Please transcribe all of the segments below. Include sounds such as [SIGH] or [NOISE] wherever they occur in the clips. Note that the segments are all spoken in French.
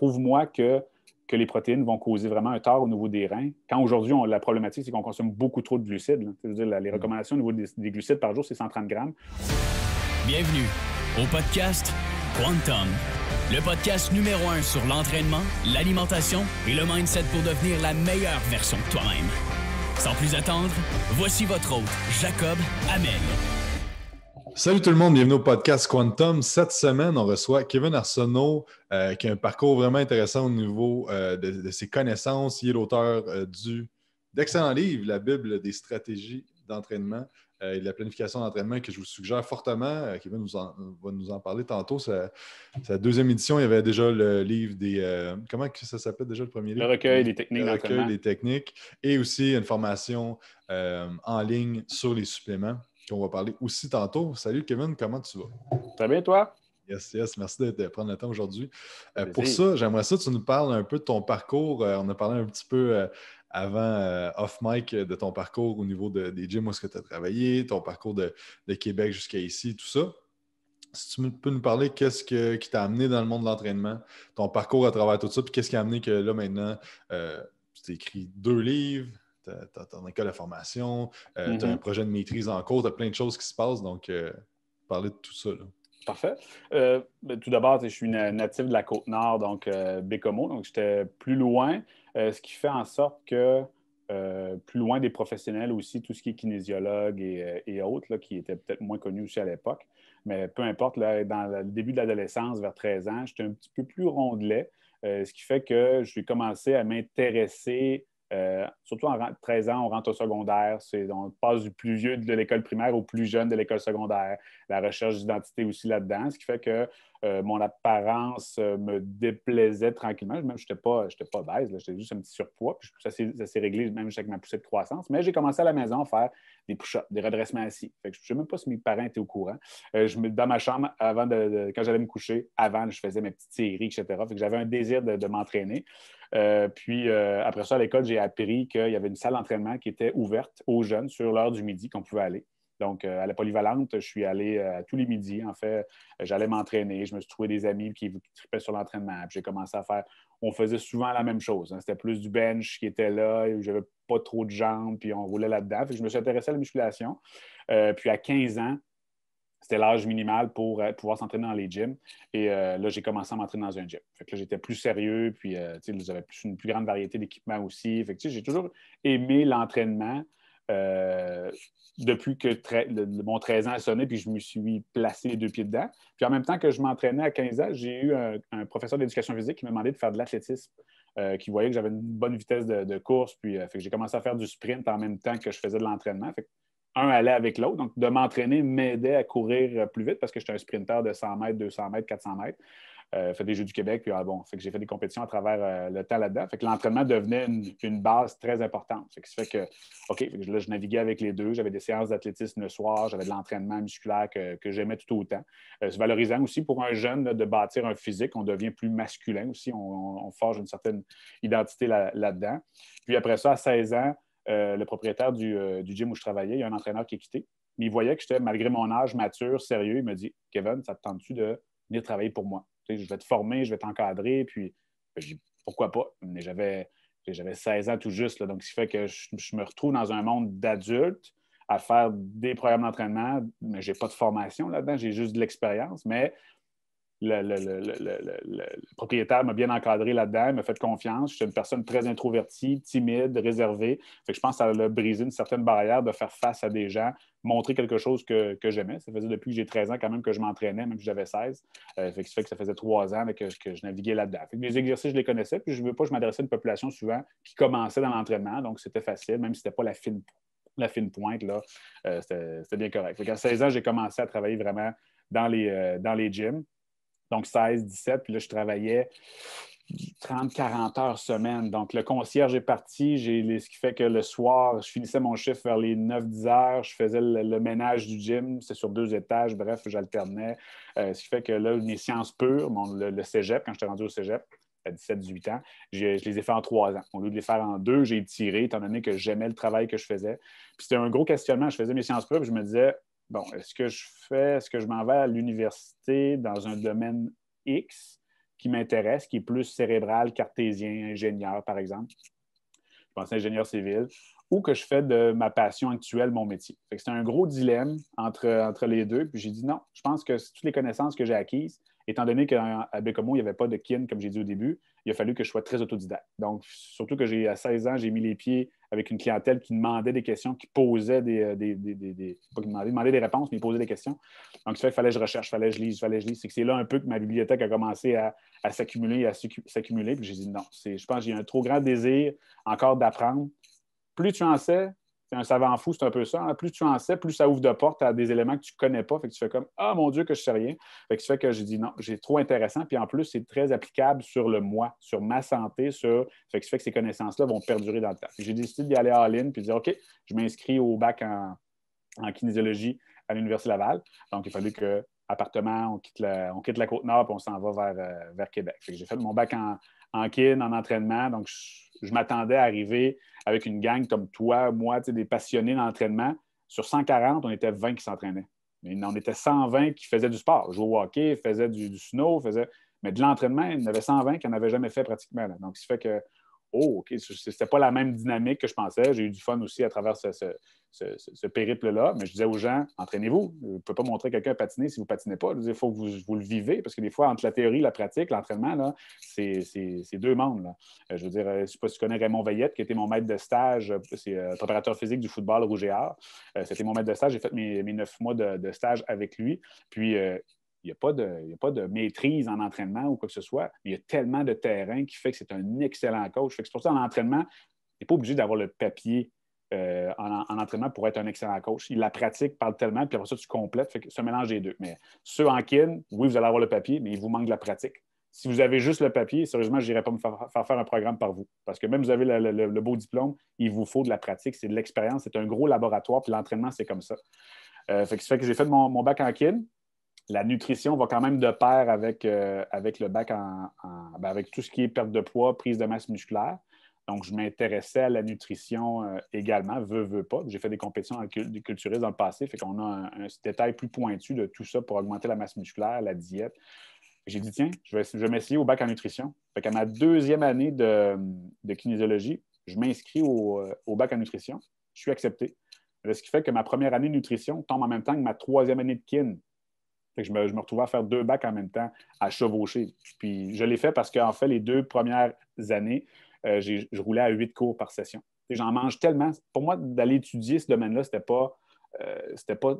prouve-moi que, les protéines vont causer vraiment un tort au niveau des reins. Quand aujourd'hui, la problématique, c'est qu'on consomme beaucoup trop de glucides. -dire, les mm. recommandations au niveau des, glucides par jour, c'est 130 grammes. Bienvenue au podcast Quantum, le podcast numéro un sur l'entraînement, l'alimentation et le mindset pour devenir la meilleure version de toi-même. Sans plus attendre, voici votre hôte, Jacob Hamel. Salut tout le monde, bienvenue au podcast Quantum. Cette semaine, on reçoit Kevin Arsenault, euh, qui a un parcours vraiment intéressant au niveau euh, de, ses connaissances. Il est l'auteur euh, du d'excellent livre, La Bible des stratégies d'entraînement et de la planification d'entraînement, que je vous suggère fortement. Kevin va nous en parler tantôt. Sa, sa, deuxième édition, il y avait déjà le livre des. comment ça s'appelle déjà le premier livre Le recueil des techniques. Le recueil des techniques. Et aussi une formation en ligne sur les suppléments on va parler aussi tantôt. Salut Kevin, comment tu vas? Très bien, toi? Yes, yes, merci de, prendre le temps aujourd'hui. Euh, pour ça, j'aimerais ça que tu nous parles un peu de ton parcours. Euh, on a parlé un petit peu euh, avant off-mic de ton parcours au niveau de, des gyms où est-ce que tu as travaillé, ton parcours de, Québec jusqu'à ici, tout ça. Si tu peux nous parler, qu'est-ce qui t'a amené dans le monde de l'entraînement, ton parcours à travers tout ça, puis qu'est-ce qui a amené que là maintenant, tu t'es écrit deux livres, T'as as ton école de formation, euh, tu as mm-hmm. un projet de maîtrise en cours, tu as plein de choses qui se passent. Donc, euh, parler de tout ça. Parfait. Euh, ben, tout d'abord, je suis natif de la Côte-Nord, donc Bécomo, donc j'étais plus loin, ce qui fait en sorte que plus loin des professionnels aussi, tout ce qui est kinésiologue et, autres, là, qui étaient peut-être moins connus aussi à l'époque, mais peu importe, dans le début de l'adolescence, vers 13 ans, j'étais un petit peu plus rondelet, ce qui fait que j'ai commencé à m'intéresser euh, surtout en 13 ans, on rentre au secondaire. On passe du plus vieux de l'école primaire au plus jeune de l'école secondaire. La recherche d'identité aussi là-dedans, ce qui fait que euh, mon apparence euh, me déplaisait tranquillement. Même je n'étais pas, pas baise, j'étais juste un petit surpoids. ça s'est réglé même avec ma poussée de croissance. Mais j'ai commencé à la maison à faire des push-ups, des redressements assis. Fait que je ne sais même pas si mes parents étaient au courant. Euh, je, dans ma chambre, avant de, quand j'allais me coucher, avant, je faisais mes petites séries, etc. j'avais un désir de m'entraîner. Euh, puis euh, après ça, à l'école, j'ai appris qu'il y avait une salle d'entraînement qui était ouverte aux jeunes sur l'heure du midi qu'on pouvait aller. Donc, euh, à la polyvalente, je suis allé tous les midis. En fait, j'allais m'entraîner. Je me suis trouvé des amis qui, tripaient sur l'entraînement. puis J'ai commencé à faire. On faisait souvent la même chose. Hein. C'était plus du bench qui était là. J'avais pas trop de jambes, puis on roulait là-dedans. Je me suis intéressé à la musculation. puis à 15 ans, c'était l'âge minimal pour euh, pouvoir s'entraîner dans les gyms. Et euh, là, j'ai commencé à m'entraîner dans un gym. Fait que là, j'étais plus sérieux, puis j'avais euh, une plus grande variété d'équipements aussi. Fait que j'ai toujours aimé l'entraînement depuis que mon 13 ans a sonné, puis je me suis placé les deux pieds dedans. Puis en même temps que je m'entraînais à 15 ans, j'ai eu un, professeur d'éducation physique qui m'a demandé de faire de l'athlétisme. qui voyait que j'avais une bonne vitesse de, course. Puis que j'ai commencé à faire du sprint en même temps que je faisais de l'entraînement un allait avec l'autre. Donc, de m'entraîner m'aidait à courir euh, plus vite parce que j'étais un sprinteur de 100 mètres, 200 mètres, 400 mètres. Euh, fait des Jeux du Québec, puis ah, bon, j'ai fait des compétitions à travers euh, le temps là-dedans. Fait que l'entraînement devenait une, base très importante. Fait que fait que, OK, je naviguais avec les deux. J'avais des séances d'athlétisme le soir, j'avais de l'entraînement musculaire que, j'aimais tout autant. Euh, c'est valorisant aussi pour un jeune de bâtir un physique. On devient plus masculin aussi, on, forge une certaine identité là, là-dedans. Puis après ça, à 16 ans, euh, le propriétaire euh, du, gym où je travaillais, il y a un entraîneur qui est quitté. Mais il voyait que j'étais, malgré mon âge, mature, sérieux. Il me dit Kevin, ça te tente-tu de venir travailler pour moi Je vais te former, je vais t'encadrer. Puis, je dis Pourquoi pas Mais j'avais, j'avais 16 ans tout juste. donc, ce qui fait que je, me retrouve dans un monde d'adultes à faire des programmes d'entraînement. mais Je n'ai pas de formation là-dedans, j'ai juste de l'expérience. Mais le, propriétaire m'a bien encadré là-dedans, m'a fait confiance. Je une personne très introvertie, timide, réservée. je pense que ça a brisé une certaine barrière de faire face à des gens, montrer quelque chose que, j'aimais. Ça faisait depuis que j'ai 13 ans quand même que je m'entraînais, même euh, que j'avais 16. fait ça fait que ça faisait trois ans que, je naviguais là-dedans. Mes exercices, je les connaissais, je ne veux pas, je m'adressais à une population souvent qui commençait dans l'entraînement, donc c'était facile, même si ce n'était pas la fine, la fine pointe, là, euh, c'était bien correct. à 16 ans, j'ai commencé à travailler vraiment dans les, euh, dans les gyms. Donc 16, 17, puis là, je travaillais 30-40 heures semaine. Donc, le concierge est parti, ce qui fait que le soir, je finissais mon chiffre vers les 9-10 heures, je faisais le, ménage du gym, c'est sur deux étages, bref, j'alternais. Euh, ce qui fait que là, mes sciences pures, mon, le, cégep, quand j'étais rendu au cégep, à 17-18 ans, je, les ai fait en trois ans. Au lieu de les faire en deux, j'ai tiré, étant donné que j'aimais le travail que je faisais. Puis c'était un gros questionnement. Je faisais mes sciences pures, puis je me disais, bon, est-ce que je fais, est-ce que je m'en vais à l'université dans un domaine X qui m'intéresse, qui est plus cérébral, cartésien, ingénieur, par exemple? Je pense ingénieur civil, ou que je fais de ma passion actuelle mon métier. C'est un gros dilemme entre, entre les deux. Puis j'ai dit non, je pense que toutes les connaissances que j'ai acquises, étant donné qu'à Bécomo, il n'y avait pas de kin, comme j'ai dit au début, il a fallu que je sois très autodidacte. Donc, surtout que j'ai à 16 ans, j'ai mis les pieds avec une clientèle qui demandait des questions, qui posait des. Euh, des, des, pas qui demandait, des réponses, mais posait des questions. Donc, ça fait, il fallait que je recherche, il fallait que je lise, il fallait que je lise. C'est que c'est là un peu que ma bibliothèque a commencé à, à s'accumuler, à s'accumuler. Puis j'ai dit non, je pense que j'ai un trop grand désir encore d'apprendre. Plus tu en sais, c'est un savant fou, c'est un peu ça. Hein. Plus tu en sais, plus ça ouvre de porte à des éléments que tu ne connais pas. Fait que tu fais comme Ah mon Dieu, que je sais rien. Fait que tu fais que j'ai dit non, j'ai trop intéressant. Puis en plus, c'est très applicable sur le moi, sur ma santé, sur. Fait que tu fais que ces connaissances-là vont perdurer dans le temps. J'ai décidé d'y aller en ligne, puis de dire OK, je m'inscris au bac en, kinésiologie à l'Université Laval. Donc, il fallait que appartement, on quitte la, on quitte la Côte-Nord puis on s'en va vers, euh, vers Québec. J'ai fait mon bac en, en kin, en entraînement. Donc, je, je m'attendais à arriver avec une gang comme toi, moi, des passionnés d'entraînement. Sur 140, on était 20 qui s'entraînaient. Il en était 120 qui faisaient du sport, jouaient au hockey, faisaient du, snow, faisaient... mais de l'entraînement, il y en avait 120 qui n'en avaient jamais fait pratiquement. Là. Donc, ce fait que Oh, OK, c'était pas la même dynamique que je pensais. J'ai eu du fun aussi à travers ce, périple-là. Mais je disais aux gens, entraînez-vous. Vous ne pouvez pas montrer quelqu'un patiner si vous ne patinez pas. Il faut que vous, le vivez, parce que des fois, entre la théorie la pratique, l'entraînement, c'est deux mondes. Euh, je veux dire, euh, je ne sais pas si tu connais Raymond Veillette, qui était mon maître de stage, euh, c'est préparateur physique du football Rouge C'était mon maître de stage. J'ai fait mes, neuf mois de, stage avec lui. Puis, il n'y a, pas de, pas de maîtrise en entraînement ou quoi que ce soit. Il y a tellement de terrain qui fait que c'est un excellent coach. C'est pour ça, qu'en entraînement, tu n'es pas obligé d'avoir le papier euh, en, entraînement pour être un excellent coach. Il la pratique, parle tellement, puis après ça, tu complètes. Fait que mélange les deux. Mais ceux en kin, oui, vous allez avoir le papier, mais il vous manque de la pratique. Si vous avez juste le papier, sérieusement, je n'irai pas me faire, faire, un programme par vous. Parce que même si vous avez le, beau diplôme, il vous faut de la pratique, c'est de l'expérience, c'est un gros laboratoire, puis l'entraînement, c'est comme ça. Euh, fait que ça fait que j'ai fait mon, mon bac en kin la nutrition va quand même de pair avec, euh, avec le bac en, ben, avec tout ce qui est perte de poids, prise de masse musculaire. Donc, je m'intéressais à la nutrition euh, également, veux, veux pas. J'ai fait des compétitions en dans le passé, fait qu'on a un, détail plus pointu de tout ça pour augmenter la masse musculaire, la diète. J'ai dit, tiens, je vais, vais m'essayer au bac en nutrition. Fait qu'à ma deuxième année de, kinésiologie, je m'inscris euh, au, bac en nutrition. Je suis accepté. Ce qui fait que ma première année de nutrition tombe en même temps que ma troisième année de kin je, me, retrouvais à faire deux bacs en même temps, à chevaucher. Puis je l'ai fait parce qu'en fait, les deux premières années, euh, je roulais à huit cours par session. J'en mange tellement. Pour moi, d'aller étudier ce domaine-là, c'était pas, euh, pas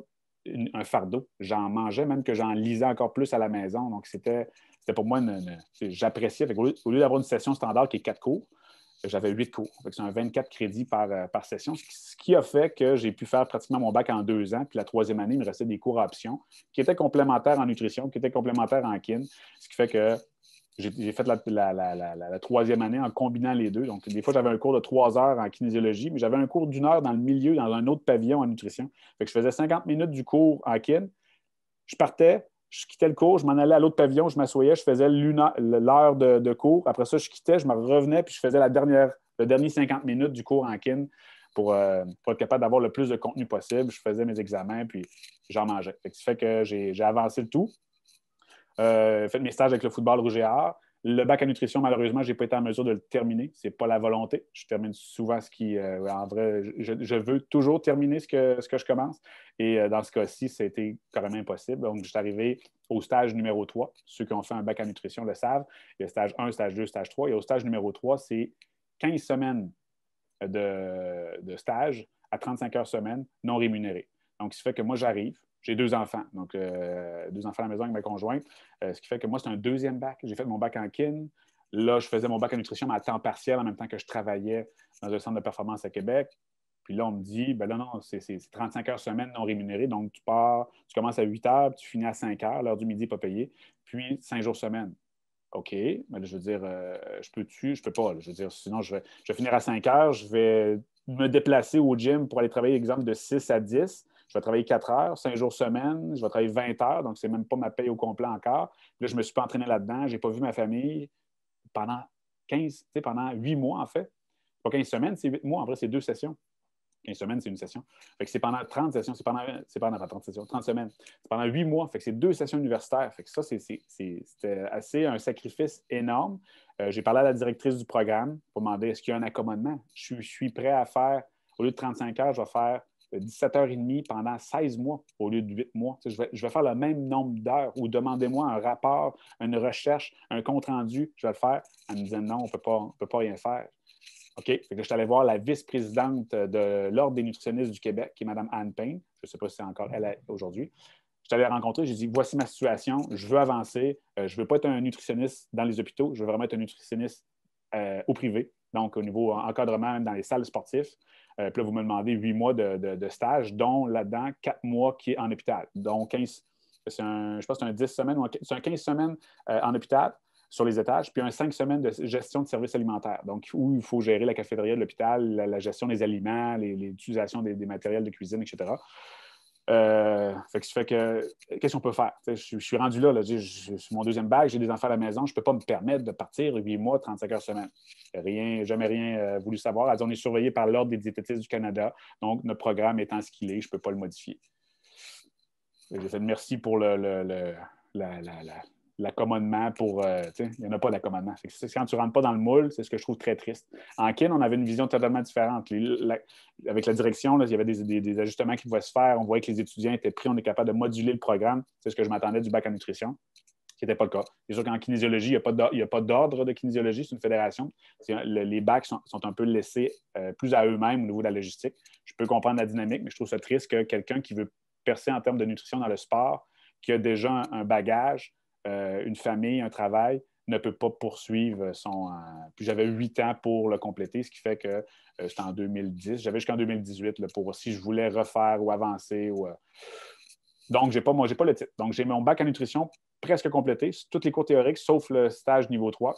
un fardeau. J'en mangeais, même que j'en lisais encore plus à la maison. Donc, c'était, pour moi, j'appréciais. Au lieu d'avoir une session standard qui est quatre cours, j'avais huit cours. C'est un 24 crédits par, euh, par session, ce qui a fait que j'ai pu faire pratiquement mon bac en deux ans. Puis la troisième année, il me restait des cours à option qui étaient complémentaires en nutrition, qui étaient complémentaires en kin, ce qui fait que j'ai fait la, troisième année en combinant les deux. Donc, des fois, j'avais un cours de trois heures en kinésiologie, mais j'avais un cours d'une heure dans le milieu, dans un autre pavillon en nutrition. je faisais 50 minutes du cours en kin. Je partais, je quittais le cours, je m'en allais à l'autre pavillon, je m'assoyais, je faisais l'heure de, cours. Après ça, je quittais, je me revenais, puis je faisais la dernière, le dernier 50 minutes du cours en kin euh, pour, être capable d'avoir le plus de contenu possible. Je faisais mes examens, puis j'en mangeais. Ce qui fait que j'ai avancé le tout. Euh, fait mes stages avec le football Rouge et le bac à nutrition, malheureusement, je n'ai pas été en mesure de le terminer. Ce n'est pas la volonté. Je termine souvent ce qui. Euh, en vrai, je, veux toujours terminer ce que, ce que je commence. Et euh, dans ce cas-ci, c'était même impossible. Donc, je suis arrivé au stage numéro 3. Ceux qui ont fait un bac à nutrition le savent. Il y a stage 1, stage 2, stage 3. Et au stage numéro 3, c'est 15 semaines de, de stage à 35 heures semaine non rémunérées. Donc, ce qui fait que moi, j'arrive, j'ai deux enfants, donc euh, deux enfants à la maison avec ma conjointe, euh, ce qui fait que moi, c'est un deuxième bac. J'ai fait mon bac en kin. Là, je faisais mon bac en nutrition, mais à temps partiel, en même temps que je travaillais dans un centre de performance à Québec. Puis là, on me dit, ben non, non c'est 35 heures semaine non rémunérées. Donc, tu pars, tu commences à 8 heures, tu finis à 5 heures, l'heure du midi pas payée, puis 5 jours semaine. OK, mais je veux dire, euh, je peux-tu, je peux pas. je veux dire, sinon, je vais, je finir à 5 heures, je vais me déplacer au gym pour aller travailler, exemple, de 6 à 10 je vais travailler 4 heures, cinq jours semaine, je vais travailler 20 heures, donc c'est même pas ma paye au complet encore. Là, je ne me suis pas entraîné là-dedans, je n'ai pas vu ma famille pendant 15, pendant 8 mois en fait. Pas 15 semaines, c'est 8 mois, en vrai, c'est deux sessions. 15 semaines, c'est une session. Fait c'est pendant 30 sessions, c'est pendant, c'est pendant 30 sessions, 30 semaines. C'est pendant 8 mois. Fait que c'est deux sessions universitaires. Fait que ça, c'est, c'était assez un sacrifice énorme. Euh, j'ai parlé à la directrice du programme pour demander est-ce qu'il y a un accommodement. je, suis prêt à faire, au lieu de 35 heures, je vais faire 17h30 pendant 16 mois au lieu de 8 mois. Je vais, faire le même nombre d'heures ou demandez-moi un rapport, une recherche, un compte-rendu, je vais le faire. Elle me disait non, on ne peut pas rien faire. OK? je suis allé voir la vice-présidente de l'Ordre des nutritionnistes du Québec, qui est Mme Anne Payne. Je ne sais pas si c'est encore elle aujourd'hui. Je suis allé la rencontrer, j'ai dit voici ma situation, je veux avancer, euh, je ne veux pas être un nutritionniste dans les hôpitaux, je veux vraiment être un nutritionniste euh, au privé, donc au niveau encadrement, dans les salles sportives. Euh, puis là, vous me demandez huit mois de, stage, dont là-dedans, quatre mois qui est en hôpital. Donc, 15, je pense que c'est un 10 semaines, c'est un 15 semaines euh, en hôpital sur les étages, puis un 5 semaines de gestion de services alimentaires, donc où il faut gérer la cafétéria de l'hôpital, la, gestion des aliments, l'utilisation des, des, matériels de cuisine, etc. Euh, fait que, qu'est-ce qu'on peut faire? Je, suis rendu là, là je, mon deuxième bac, j'ai des enfants à la maison, je ne peux pas me permettre de partir 8 mois, 35 heures semaine. Rien, jamais rien euh, voulu savoir. on est surveillé par l'Ordre des diététistes du Canada, donc notre programme étant ce qu'il est, je ne peux pas le modifier. je fait merci pour la, l'accommodement pour. Euh, il n'y en a pas d'accommodement. Quand tu ne rentres pas dans le moule, c'est ce que je trouve très triste. En Kin, on avait une vision totalement différente. avec la direction, il y avait des, ajustements qui pouvaient se faire. On voyait que les étudiants étaient pris, on est capable de moduler le programme. C'est ce que je m'attendais du bac en nutrition, qui n'était pas le cas. C'est sûr qu'en kinésiologie, il n'y a pas d'ordre de kinésiologie, c'est une fédération. les bacs sont, un peu laissés euh, plus à eux-mêmes au niveau de la logistique. Je peux comprendre la dynamique, mais je trouve ça triste que quelqu'un qui veut percer en termes de nutrition dans le sport, qui a déjà un bagage, euh, une famille, un travail, ne peut pas poursuivre son. Euh, puis j'avais huit ans pour le compléter, ce qui fait que euh, c'était en 2010. J'avais jusqu'en 2018 pour pour si je voulais refaire ou avancer. Ou, donc, j'ai pas, pas le titre. Donc, j'ai mon bac en nutrition presque complété, toutes les cours théoriques, sauf le stage niveau 3.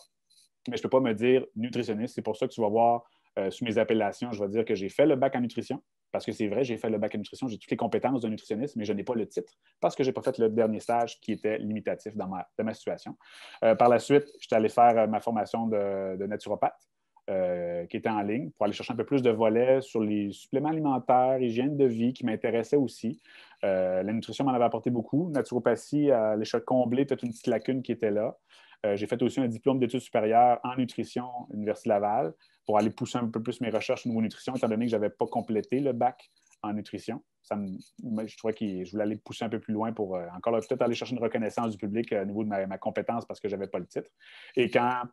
Mais je ne peux pas me dire nutritionniste. C'est pour ça que tu vas voir sur sous mes appellations, je vais dire que j'ai fait le bac en nutrition. Parce que c'est vrai, j'ai fait le bac à nutrition, j'ai toutes les compétences d'un nutritionniste, mais je n'ai pas le titre parce que je n'ai pas fait le dernier stage qui était limitatif dans ma, situation. Euh, par la suite, j'étais allé faire euh, ma formation de, naturopathe. Euh, qui était en ligne pour aller chercher un peu plus de volets sur les suppléments alimentaires, hygiène de vie qui m'intéressait aussi. la nutrition m'en avait apporté beaucoup. Naturopathie comblé peut-être une petite lacune qui était là. Euh, j'ai fait aussi un diplôme d'études supérieures en nutrition à l'Université Laval pour aller pousser un peu plus mes recherches au niveau nutrition, étant donné que je n'avais pas complété le bac en nutrition. Ça je trouvais que je voulais aller pousser un peu plus loin pour euh, encore peut-être aller chercher une reconnaissance du public euh, au niveau de ma, ma compétence parce que je n'avais pas le titre. Et quand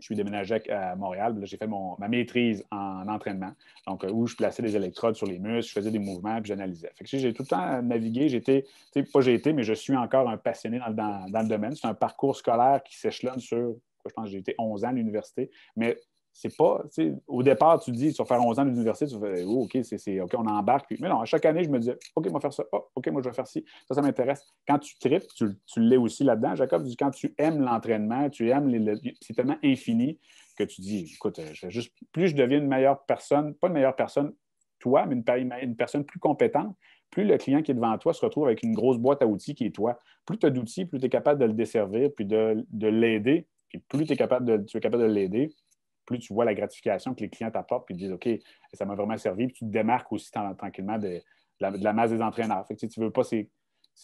je suis déménagé à Montréal. J'ai fait ma maîtrise en entraînement, donc euh, où je plaçais des électrodes sur les muscles, je faisais des mouvements, puis j'analysais. j'ai tout le temps navigué. J'étais, pas j'ai été, mais je suis encore un passionné dans, le domaine. C'est un parcours scolaire qui s'échelonne sur, je pense, j'ai été 11 ans à l'université, mais c'est pas. Au départ, tu dis, tu vas faire 11 ans d'université, tu fais, oh, OK, c'est, on embarque. mais non, à chaque année, je me dis, OK, moi, je vais faire ça. Ah, OK, moi, je vais faire ci. Ça, ça m'intéresse. Quand tu tripes, tu, l'es aussi là-dedans. Jacob, quand tu aimes l'entraînement, tu aimes, c'est tellement infini que tu dis, écoute, euh, juste, plus je deviens une meilleure personne, pas une meilleure personne, toi, mais une, personne plus compétente, plus le client qui est devant toi se retrouve avec une grosse boîte à outils qui est toi. Plus tu as d'outils, plus tu es capable de le desservir, puis de, l'aider, puis plus es capable de, tu es capable de l'aider, plus tu vois la gratification que les clients t'apportent, puis ils disent OK, ça m'a vraiment servi, puis tu te démarques aussi tranquillement de, la, masse des entraîneurs. Fait tu, veux pas, c'est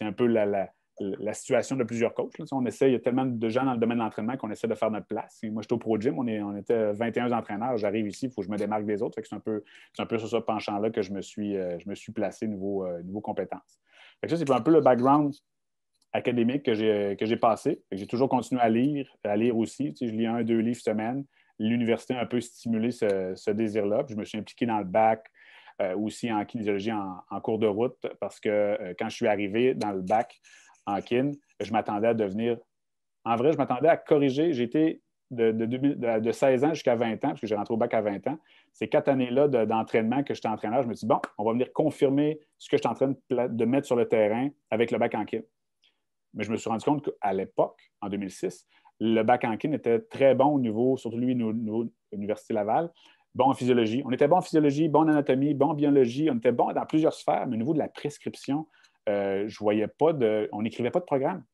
un peu la, situation de plusieurs coachs. On essaie, il y a tellement de gens dans le domaine de l'entraînement qu'on essaie de faire notre place. Et moi, j'étais au Pro Gym, on, était 21 entraîneurs, j'arrive ici, il faut que je me démarque des autres. C'est un, peu, sur ce penchant-là que je me suis, euh, placé niveau, euh, compétences. ça, c'est un peu le background académique que j'ai passé. J'ai toujours continué à lire, à lire aussi. je lis un, deux livres semaine l'université a un peu stimulé ce, désir-là. Je me suis impliqué dans le bac, euh, aussi en kinésiologie en, cours de route, parce que euh, quand je suis arrivé dans le bac en kin, je m'attendais à devenir. En vrai, je m'attendais à corriger. J'étais de, 16 ans jusqu'à 20 ans, parce que j'ai rentré au bac à 20 ans. Ces quatre années-là d'entraînement que j'étais entraîneur, je me suis dit, bon, on va venir confirmer ce que je suis en train de mettre sur le terrain avec le bac en kin. Mais je me suis rendu compte qu'à l'époque, en 2006, le bac en kin était très bon au niveau, surtout lui, au niveau Université Laval, bon en physiologie. On était bon en physiologie, bon en anatomie, bon en biologie. On était bon dans plusieurs sphères, mais au niveau de la prescription, je euh, je voyais pas de. On n'écrivait pas de programme.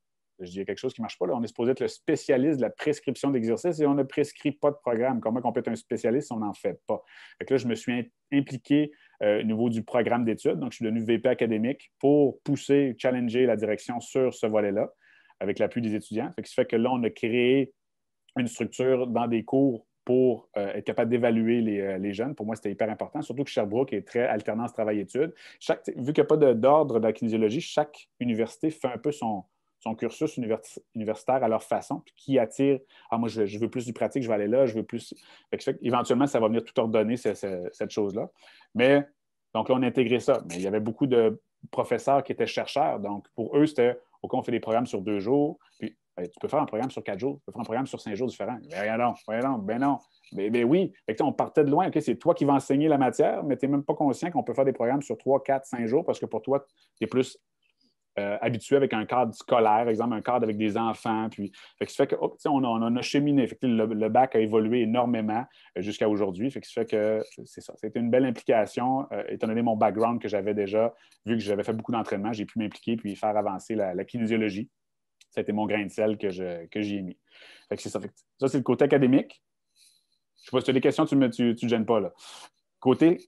Je disais, quelque chose qui ne marche pas. Là. On est supposé être le spécialiste de la prescription d'exercice et on ne prescrit pas de programme. Comment qu'on peut être un spécialiste si on n'en fait pas? Et là, je me suis impliqué euh, au niveau du programme d'études. Donc, je suis devenu VP académique pour pousser, challenger la direction sur ce volet-là avec l'appui des étudiants. Fait fait que là, on a créé une structure dans des cours pour euh, être capable d'évaluer euh, les, jeunes. Pour moi, c'était hyper important, surtout que Sherbrooke est très alternance travail-études. vu qu'il n'y a pas d'ordre de la kinésiologie, chaque université fait un peu son, cursus universitaire à leur façon, puis qui attire Ah, moi, je, veux plus du pratique, je vais aller là, je veux plus. éventuellement, ça va venir tout ordonner, cette chose-là. Mais donc là, on a intégré ça. Mais il y avait beaucoup de professeurs qui étaient chercheurs. Donc, pour eux, c'était OK, on fait des programmes sur deux jours, puis eh, tu peux faire un programme sur quatre jours, tu peux faire un programme sur cinq jours différents. Ben non, ben non, ben non. Ben, oui. on partait de loin. OK, c'est toi qui vas enseigner la matière, mais tu n'es même pas conscient qu'on peut faire des programmes sur trois, quatre, cinq jours parce que pour toi, tu es plus euh, habitué avec un cadre scolaire, exemple, un cadre avec des enfants. Puis, fait que fait que, oh, on, a, a cheminé. le, bac a évolué énormément euh, jusqu'à aujourd'hui. Fait que ça fait que c'est ça. C'était une belle implication. Euh, étant donné mon background que j'avais déjà, vu que j'avais fait beaucoup d'entraînement, j'ai pu m'impliquer puis faire avancer la, kinésiologie. Ça a été mon grain de sel que, que j'y ai mis. Fait que c'est ça. ça, c'est le côté académique. Je sais pas si tu as des questions, tu ne me, tu, gênes pas. Là. Côté,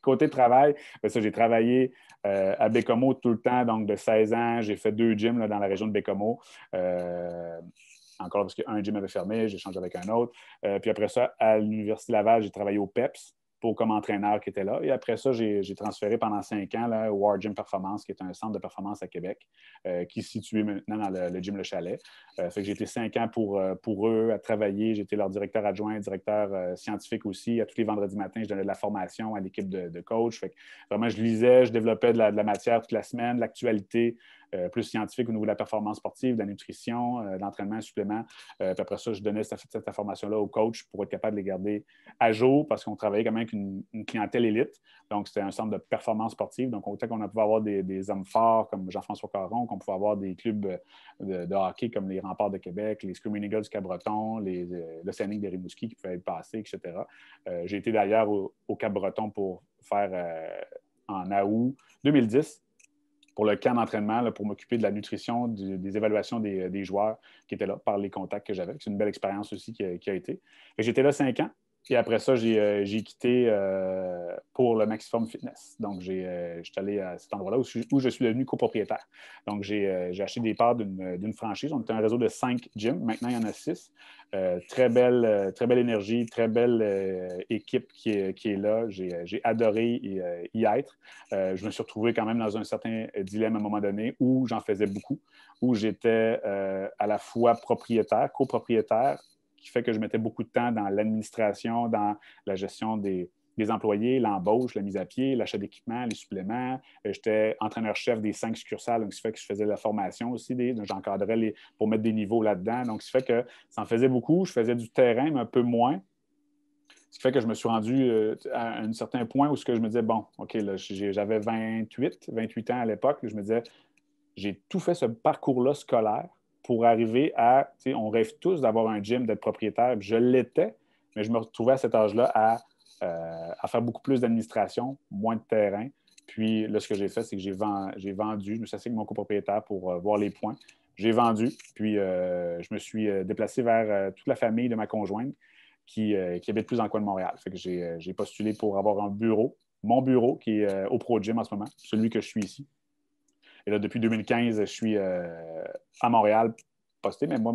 côté, [LAUGHS] travail, ben j'ai travaillé euh, à Bécomo tout le temps, donc de 16 ans. J'ai fait deux gyms dans la région de Bécomo. Euh, encore parce qu'un gym avait fermé, j'ai changé avec un autre. Euh, puis après ça, à l'Université Laval, j'ai travaillé au PEPS comme entraîneur qui était là. Et après ça, j'ai transféré pendant cinq ans là, au War Gym Performance, qui est un centre de performance à Québec, euh, qui est situé maintenant dans le, gym Le Chalet. Euh, que j'ai été cinq ans pour, euh, pour eux à travailler. J'étais leur directeur adjoint, directeur scientifique aussi. À tous les vendredis matins, je donnais de la formation à l'équipe de, coach. Fait que vraiment, je lisais, je développais de la, de la matière toute la semaine, l'actualité. Euh, plus scientifique au niveau de la performance sportive, de la nutrition, euh, de l'entraînement, supplément. Euh, après ça, je donnais cette, information-là au coach pour être capable de les garder à jour parce qu'on travaillait quand même avec une, clientèle élite. Donc, c'était un centre de performance sportive. Donc, autant qu'on pouvait avoir des, hommes forts comme Jean-François Caron, qu'on pouvait avoir des clubs de, hockey comme les Remparts de Québec, les Screaming Eagles du Cap-Breton, l'Océanique de Rimouski qui pouvaient passer, etc. J'ai été d'ailleurs au, au Cap-Breton pour faire en août 2010 pour le camp d'entraînement, pour m'occuper de la nutrition, des évaluations des, des, joueurs qui étaient là par les contacts que j'avais. C'est une belle expérience aussi qui qui a été. J'étais là cinq ans. Et après ça, j'ai euh, quitté euh, pour le Maxiform Fitness. Donc, j'ai euh, allé à cet endroit-là où, je suis devenu copropriétaire. Donc, j'ai acheté des parts d'une franchise. On était un réseau de cinq gyms. Maintenant, il y en a six. très, belle, très belle énergie, très belle équipe qui est, là. J'ai adoré y, y être. je me suis retrouvé quand même dans un certain dilemme à un moment donné où j'en faisais beaucoup, où j'étais à la fois propriétaire, copropriétaire qui fait que je mettais beaucoup de temps dans l'administration, dans la gestion des, employés, l'embauche, la mise à pied, l'achat d'équipements, les suppléments. Euh, j'étais entraîneur-chef des cinq succursales, donc ce qui fait que je faisais de la formation aussi, j'encadrais pour mettre des niveaux là-dedans. Donc, ce qui fait que ça en faisait beaucoup. Je faisais du terrain, mais un peu moins. Ce qui fait que je me suis rendu euh, à un certain point où ce que je me disais, bon, OK, j'avais 28, 28 ans à l'époque, je me disais, j'ai tout fait ce parcours-là scolaire pour arriver à, on rêve tous d'avoir un gym, d'être propriétaire. Je l'étais, mais je me retrouvais à cet âge-là à, euh, faire beaucoup plus d'administration, moins de terrain. Puis là, ce que j'ai fait, c'est que j'ai vendu, vendu, je me suis assis avec mon copropriétaire pour euh, voir les points. J'ai vendu, puis euh, je me suis déplacé vers toute la famille de ma conjointe qui, habite plus en coin de Montréal. j'ai postulé pour avoir un bureau, mon bureau qui est au Pro Gym en ce moment, celui que je suis ici, et là, depuis 2015, je suis euh, à Montréal posté, mais moi,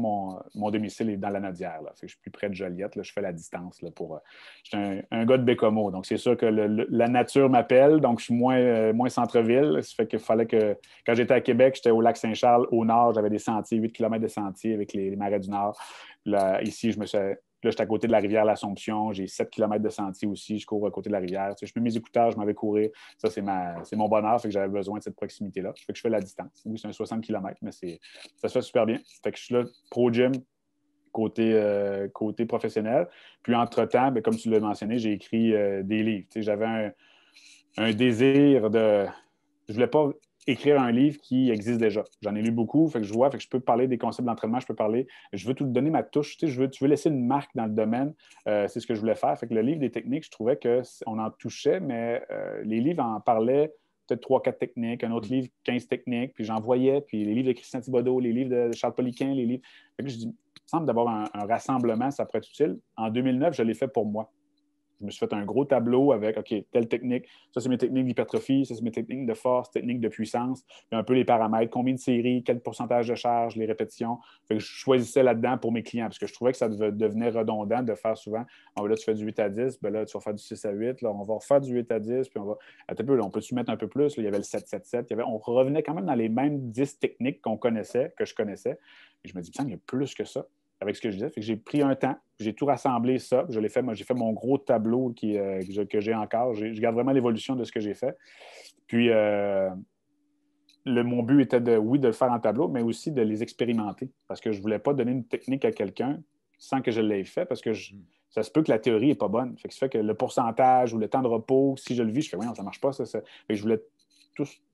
mon, domicile est dans la nadière. Là. je suis plus près de Joliette. Là. Je fais la distance. Là, pour, euh, je un, gars de Bécomo. Donc, c'est sûr que la nature m'appelle. Donc, je suis moins, euh, moins centre-ville. Ça fait qu'il fallait que. Quand j'étais à Québec, j'étais au lac Saint-Charles, au nord. J'avais des sentiers, 8 km de sentiers avec les, les marais du Nord. Là, ici, je me suis Là, j'étais à côté de la rivière l'Assomption, j'ai 7 km de sentier aussi, je cours à côté de la rivière. Tu je mets mes écouteurs, je m'avais courir. Ça, c'est, c'est mon bonheur, fait que j'avais besoin de cette proximité-là. que je fais la distance. Oui, c'est un 60 km, mais c'est, ça se fait super bien. Fait que je suis là pro-gym, côté, euh, côté professionnel. Puis entre-temps, ben, comme tu l'as mentionné, j'ai écrit euh, des livres. Tu j'avais un, un, désir de. Je voulais pas écrire un livre qui existe déjà. J'en ai lu beaucoup, fait que je vois, fait que je peux parler des concepts d'entraînement, je peux parler, je veux tout donner ma touche, tu, je veux, tu veux laisser une marque dans le domaine, euh, c'est ce que je voulais faire. Fait le livre des techniques, je trouvais qu'on en touchait, mais euh, les livres en parlaient peut-être trois, quatre techniques, un autre mm. livre, 15 techniques, puis j'en voyais, puis les livres de Christian Thibodeau, les livres de Charles Poliquin, les livres. je dis, il me semble d'avoir un, un, rassemblement, ça pourrait être utile. En 2009, je l'ai fait pour moi. Je me suis fait un gros tableau avec, OK, telle technique, ça c'est mes techniques d'hypertrophie, ça c'est mes techniques de force, techniques de puissance, puis un peu les paramètres, combien de séries, quel pourcentage de charge, les répétitions. je choisissais là-dedans pour mes clients parce que je trouvais que ça devenait redondant de faire souvent, ah, là tu fais du 8 à 10, ben là tu vas faire du 6 à 8, là on va refaire du 8 à 10, puis on va, peu, on peut-tu mettre un peu plus, il y avait le 7, 7, 7, on revenait quand même dans les mêmes 10 techniques qu'on connaissait, que je connaissais. Et je me dis, il y a plus que ça avec ce que je disais. j'ai pris un temps, j'ai tout rassemblé ça, je l'ai fait, moi j'ai fait mon gros tableau euh, que j'ai encore. Je garde vraiment l'évolution de ce que j'ai fait. Puis euh, le, mon but était de, oui, de le faire en tableau, mais aussi de les expérimenter. Parce que je ne voulais pas donner une technique à quelqu'un sans que je l'aie fait, parce que hmm. ça se peut que la théorie n'est pas bonne. Fait que ça fait que le pourcentage ou le temps de repos, si je le vis, je fais oui, ça ne marche pas, ça, ça. je voulais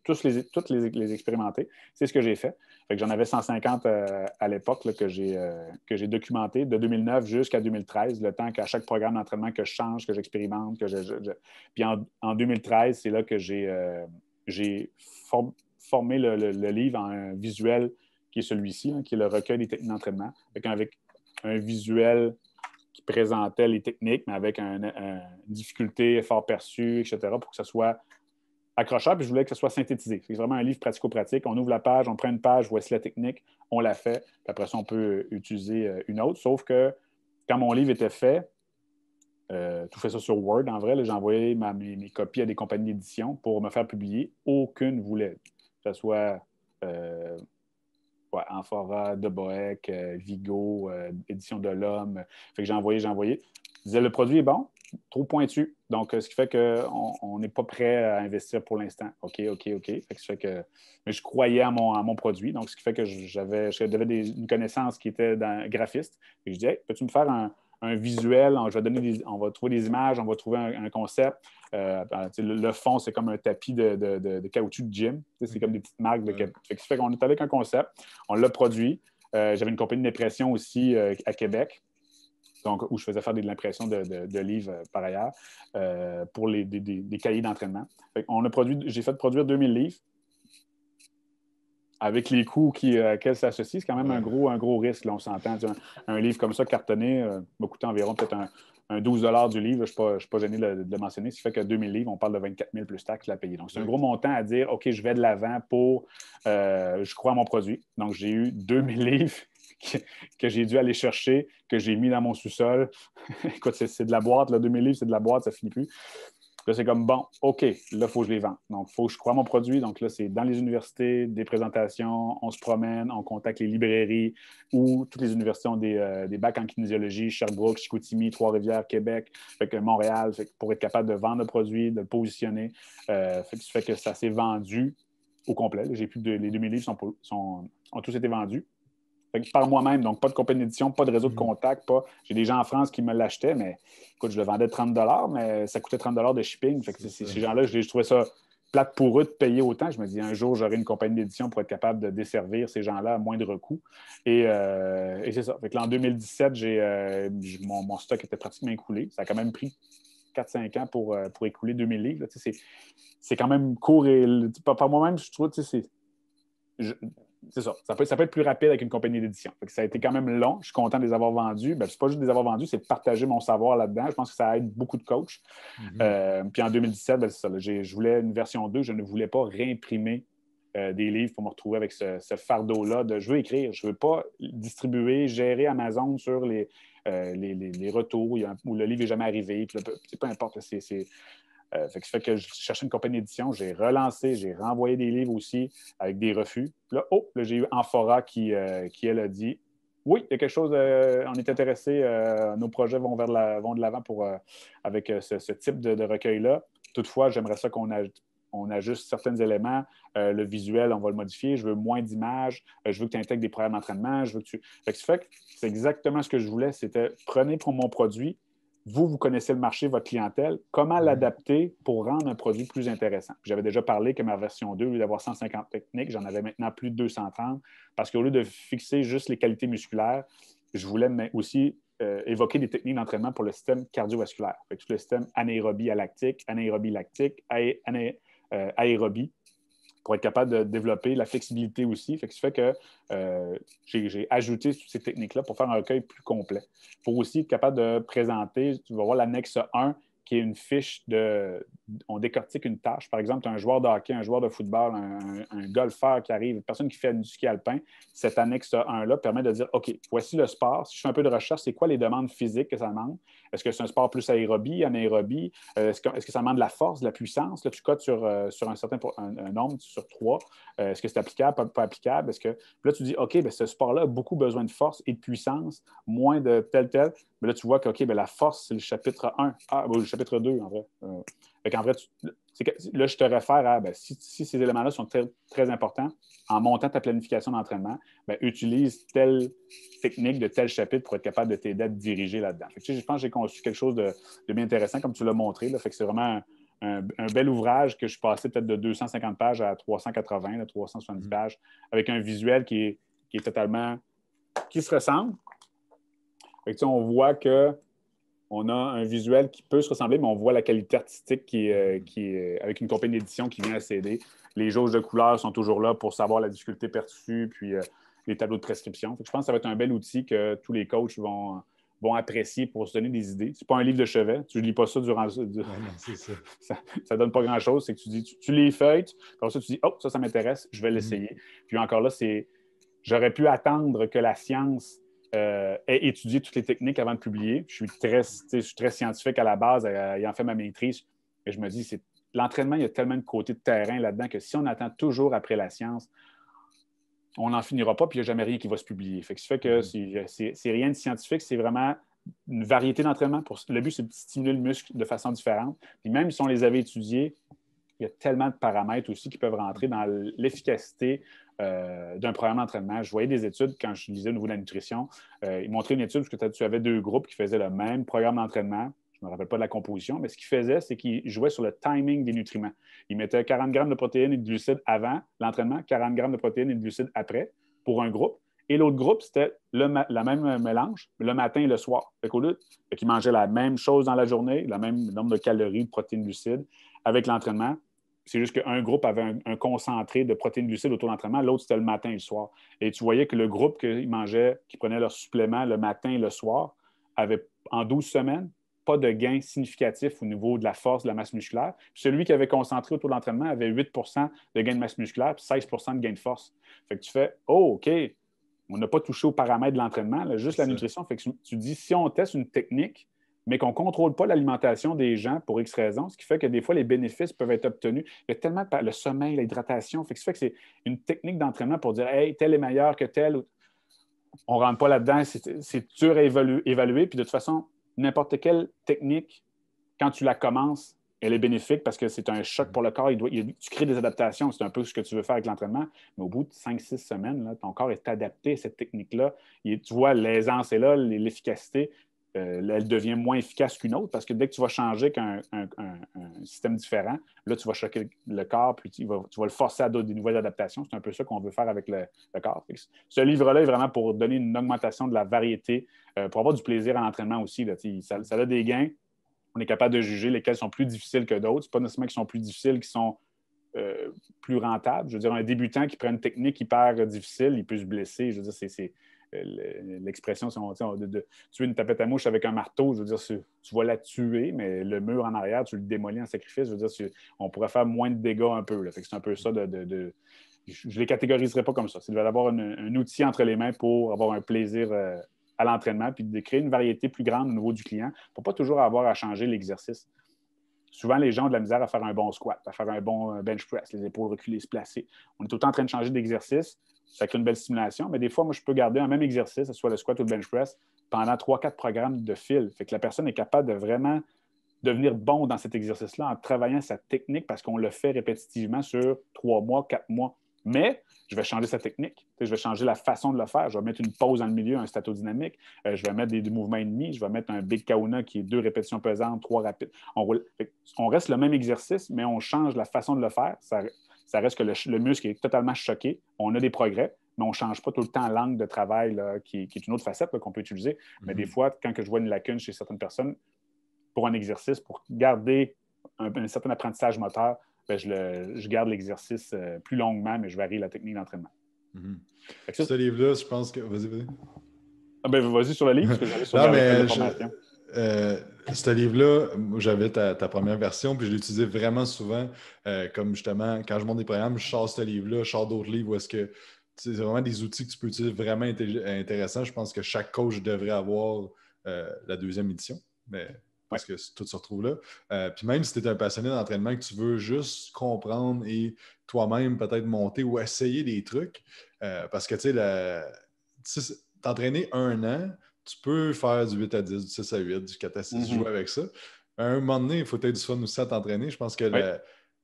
tous, les, toutes les, les expérimenter. C'est ce que j'ai fait. J'en avais 150 euh, à l'époque euh, que j'ai documenté de 2009 jusqu'à 2013, le temps qu'à chaque programme d'entraînement que je change, que j'expérimente. que je, Puis en, 2013, c'est là que j'ai euh, formé le, livre en un visuel qui est celui-ci, hein, qui est le recueil des techniques d'entraînement, avec un visuel qui présentait les techniques, mais avec une difficulté fort perçue, etc., pour que ce soit accrocheur, puis je voulais que ce soit synthétisé. C'est vraiment un livre pratico-pratique. On ouvre la page, on prend une page, voici la technique, on la fait, puis après ça, on peut euh, utiliser euh, une autre. Sauf que quand mon livre était fait, euh, tout fait ça sur Word, en vrai, j'ai envoyé mes, copies à des compagnies d'édition pour me faire publier. Aucune voulait, que ce soit euh, ouais, Amphora, De Vigo, Édition de l'Homme. Fait que j'ai envoyé, j'ai envoyé. Je disais, le produit est bon, trop pointu. Donc, euh, ce qui fait qu'on n'est pas prêt à investir pour l'instant. OK, OK, OK. que, mais je croyais à mon, produit. Donc, ce qui fait que j'avais une connaissance qui était dans, graphiste. Et je disais, peux-tu me faire un, visuel, on, je donner on va trouver des images, on va trouver un, concept. Euh, ben, le, fond, c'est comme un tapis de, caoutchouc de gym. C'est comme des petites marques de Fait, qu'on est avec un concept, on l'a produit. Euh, j'avais une compagnie de dépression aussi à Québec donc où je faisais faire de l'impression de, livres euh, par ailleurs, euh, pour des, cahiers d'entraînement. j'ai fait produire 2000 livres. Avec les coûts qui, euh, à quels s'associent, c'est quand même un gros, un gros risque, on s'entend. Un, livre comme ça, cartonné, m'a coûté environ peut-être un, 12 du livre, je ne suis pas gêné de, le mentionner, ce qui fait que 2000 livres, on parle de 24 000 plus taxes à payer. Donc, c'est un gros montant à dire, OK, je vais de l'avant pour, je crois à mon produit. Donc, j'ai eu 2000 livres que, j'ai dû aller chercher, que j'ai mis dans mon sous-sol. [LAUGHS] Écoute, c'est de la boîte, là, 2000 livres, c'est de la boîte, ça finit plus. Là, c'est comme, bon, OK, là, il faut que je les vende. Donc, il faut que je croie mon produit. Donc, là, c'est dans les universités, des présentations, on se promène, on contacte les librairies où toutes les universités ont euh, des, bacs en kinésiologie, Sherbrooke, Chicoutimi, Trois-Rivières, Québec, fait Montréal, pour être capable de vendre le produit, de le positionner. Euh, fait, que, ça s'est vendu au complet. J'ai plus de, les 2000 livres sont, ont tous été vendus par moi-même, donc pas de compagnie d'édition, pas de réseau de mhm. contact, pas. J'ai des gens en France qui me l'achetaient, mais écoute, je le vendais 30 mais ça coûtait 30 de shipping. ces gens-là, je, trouvais ça plate pour eux de payer autant. Je me dis un jour, j'aurai une compagnie d'édition pour être capable de desservir ces gens-là à moindre coût. Et, euh, c'est ça. Fait que en 2017, euh, mon, stock était pratiquement écoulé. Ça a quand même pris 4-5 ans pour, euh, pour écouler 2000 livres. C'est, quand même court. Et, par, moi-même, je trouve, c'est c'est ça. Ça peut, ça peut, être plus rapide avec une compagnie d'édition. Ça a été quand même long. Je suis content de les avoir vendus. Ben, ce n'est pas juste de les avoir vendus, c'est de partager mon savoir là-dedans. Je pense que ça aide beaucoup de coachs. Mm-hmm. Euh, puis en 2017, ben, c'est ça. je voulais une version 2. Je ne voulais pas réimprimer euh, des livres pour me retrouver avec ce, fardeau-là de je veux écrire. Je ne veux pas distribuer, gérer Amazon sur les, euh, les, retours où le livre n'est jamais arrivé. peu, peu importe. C'est euh, fait que, je cherchais une compagnie d'édition, j'ai relancé, j'ai renvoyé des livres aussi avec des refus. là, oh, j'ai eu Amphora qui, euh, qui, elle, a dit Oui, il y a quelque chose, euh, on est intéressé, euh, nos projets vont, vers de l'avant pour avec ce, type de, recueil-là. Toutefois, j'aimerais ça qu'on ajuste certains éléments. le visuel, on va le modifier. Je veux moins d'images. je veux que tu intègres des programmes d'entraînement. Fait que c'est exactement ce que je voulais. C'était prenez pour mon produit, vous, vous connaissez le marché, votre clientèle, comment mhm. l'adapter pour rendre un produit plus intéressant? J'avais déjà parlé que ma version 2, au lieu d'avoir 150 techniques, j'en avais maintenant plus de 230 parce qu'au lieu de fixer juste les qualités musculaires, je voulais aussi euh, évoquer des techniques d'entraînement pour le système cardiovasculaire. tout le système anaérobie à lactique, anaérobie lactique, aé euh, aérobie pour être capable de développer la flexibilité aussi. Fait que ça fait que euh, j'ai ajouté toutes ces techniques-là pour faire un recueil plus complet. Pour aussi être capable de présenter, tu vas voir l'annexe 1 qui est une fiche de, on décortique une tâche. Par exemple, un joueur de hockey, un joueur de football, un, golfeur qui arrive, une personne qui fait du ski alpin, cette annexe 1-là permet de dire OK, voici le sport. Si je fais un peu de recherche, c'est quoi les demandes physiques que ça demande Est-ce que c'est un sport plus aérobie, anaérobie euh, Est-ce que, ça demande de la force, de la puissance Là, tu cotes sur, euh, un certain nombre, sur trois. Euh, est-ce que c'est applicable, pas, applicable est que là, tu dis OK, ben, ce sport-là a beaucoup besoin de force et de puissance, moins de tel, tel. Mais là, tu vois que OK, ben, la force, c'est le chapitre 1, ah, le chapitre 2, en vrai en vrai, là, je te réfère à ben, si, ces éléments-là sont très, importants, en montant ta planification d'entraînement, ben, utilise telle technique de tel chapitre pour être capable de t'aider à te diriger là-dedans. je pense que j'ai conçu quelque chose de, bien intéressant, comme tu l'as montré. c'est vraiment un, bel ouvrage que je suis passé peut-être de 250 pages à 380, à 370 pages, avec un visuel qui est, totalement. qui se ressemble. on voit que on a un visuel qui peut se ressembler, mais on voit la qualité artistique qui, euh, euh, avec une compagnie d'édition qui vient à s'aider. Les jauges de couleurs sont toujours là pour savoir la difficulté perçue, puis euh, les tableaux de prescription. je pense que ça va être un bel outil que tous les coachs vont, vont apprécier pour se donner des idées. C'est pas un livre de chevet. Tu lis pas ça durant. [LAUGHS] ça. ça. donne pas grand-chose. C'est que tu dis, tu, lis les feuilles, comme ça, tu dis, oh, ça, ça m'intéresse, je vais mhm. l'essayer. Puis encore là, c'est. J'aurais pu attendre que la science euh, étudier toutes les techniques avant de publier. Je suis très, scientifique à la base, euh, ayant fait ma maîtrise. Et je me dis, c'est l'entraînement, il y a tellement de côtés de terrain là-dedans que si on attend toujours après la science, on n'en finira pas, puis il n'y a jamais rien qui va se publier. Fait que fait que mm-hmm. c'est rien de scientifique, c'est vraiment une variété d'entraînement. Le but, c'est de stimuler le muscle de façon différente. Puis même si on les avait étudiés, il y a tellement de paramètres aussi qui peuvent rentrer dans l'efficacité euh, d'un programme d'entraînement. Je voyais des études quand je lisais au niveau de la nutrition. Euh, ils montraient une étude parce que tu avais deux groupes qui faisaient le même programme d'entraînement. Je ne me rappelle pas de la composition, mais ce qu'ils faisaient, c'est qu'ils jouaient sur le timing des nutriments. Ils mettaient 40 grammes de protéines et de glucides avant l'entraînement, 40 grammes de protéines et de glucides après pour un groupe. Et l'autre groupe, c'était le, la même mélange, le matin et le soir. Fait qu'au mangeaient la même chose dans la journée, le même nombre de calories, de protéines, lucides avec l'entraînement. C'est juste qu'un groupe avait un, concentré de protéines lucides autour de l'entraînement, l'autre c'était le matin et le soir. Et tu voyais que le groupe qui mangeait, qui prenait leur supplément le matin et le soir, avait en 12 semaines pas de gain significatif au niveau de la force, de la masse musculaire. celui qui avait concentré autour de l'entraînement avait 8 de gain de masse musculaire, puis 16 de gain de force. Fait que tu fais, oh, OK, on n'a pas touché aux paramètres de l'entraînement, juste la nutrition. tu dis, si on teste une technique, mais qu'on ne contrôle pas l'alimentation des gens pour X raisons, ce qui fait que des fois, les bénéfices peuvent être obtenus. Il y a tellement le sommeil, l'hydratation. Fait que ça fait que c'est une technique d'entraînement pour dire, hey, tel est meilleur que tel. On ne rentre pas là-dedans. C'est dur à évaluer. Puis de toute façon, n'importe quelle technique, quand tu la commences, elle est bénéfique parce que c'est un choc mm-hmm. pour le corps. Il doit, tu crées des adaptations. C'est un peu ce que tu veux faire avec l'entraînement. Mais au bout de 5-6 semaines, ton corps est adapté à cette technique-là. Tu vois, l'aisance est là, l'efficacité. Euh, elle devient moins efficace qu'une autre parce que dès que tu vas changer qu'un un, système différent, là, tu vas choquer le corps, puis tu vas, le forcer à des nouvelles adaptations. C'est un peu ça qu'on veut faire avec le, corps. Ce livre-là est vraiment pour donner une augmentation de la variété, euh, pour avoir du plaisir à l'entraînement aussi. ça a des gains, on est capable de juger lesquels sont plus difficiles que d'autres. Ce pas nécessairement qu'ils sont plus difficiles, qu'ils sont euh, plus rentables. Je veux dire, un débutant qui prend une technique hyper difficile, il peut se blesser. Je veux dire, c'est euh, l'expression, si on dit, de, tuer une tapette à mouche avec un marteau, je veux dire, tu vas la tuer, mais le mur en arrière, tu le démolis en sacrifice, je veux dire, on pourrait faire moins de dégâts un peu. c'est un peu ça de... je ne les catégoriserai pas comme ça. C'est d'avoir un, un outil entre les mains pour avoir un plaisir euh, à l'entraînement, puis de créer une variété plus grande au niveau du client pour ne pas toujours avoir à changer l'exercice. Souvent, les gens ont de la misère à faire un bon squat, à faire un bon euh, bench press, les épaules reculées, se placer. On est autant en train de changer d'exercice, ça crée une belle simulation mais des fois, moi, je peux garder un même exercice, que ce soit le squat ou le bench press, pendant 3 quatre programmes de fil. Fait que la personne est capable de vraiment devenir bon dans cet exercice-là en travaillant sa technique parce qu'on le fait répétitivement sur trois mois, quatre mois. Mais je vais changer sa technique, je vais changer la façon de le faire. Je vais mettre une pause dans le milieu, un statodynamique, dynamique, euh, je vais mettre des, mouvements ennemis, je vais mettre un big kauna qui est deux répétitions pesantes, trois rapides. On, reste le même exercice, mais on change la façon de le faire. Ça, reste que le, muscle est totalement choqué. On a des progrès, mais on ne change pas tout le temps l'angle de travail qui, est une autre facette qu'on peut utiliser. Mais mhm. des fois, quand je vois une lacune chez certaines personnes, pour un exercice, pour garder un certain apprentissage moteur, ben, je, garde l'exercice euh, plus longuement, mais je varie la technique d'entraînement. Mhm. Ce livre-là, je pense que. Vas-y, vas-y. Ah, ben, vas-y sur le livre, parce que sur le mais euh, ce livre-là, j'avais ta, première version, puis je l'utilisais vraiment souvent, euh, comme justement, quand je monte des programmes, je sors ce livre-là, je sors d'autres livres où est-ce que c'est vraiment des outils que tu peux utiliser vraiment intéressants. Je pense que chaque coach devrait avoir la deuxième édition. Mais parce que tout se retrouve là. Euh, puis même si tu es un passionné d'entraînement que tu veux juste comprendre et toi-même peut-être monter ou essayer des trucs, euh, parce que tu sais, t'entraîner un an, tu peux faire du 8 à 10, du 6 à 8, du 4 à 6, mm-hmm. jouer avec ça. À un moment donné, il faut être du fun aussi à t'entraîner. Je pense que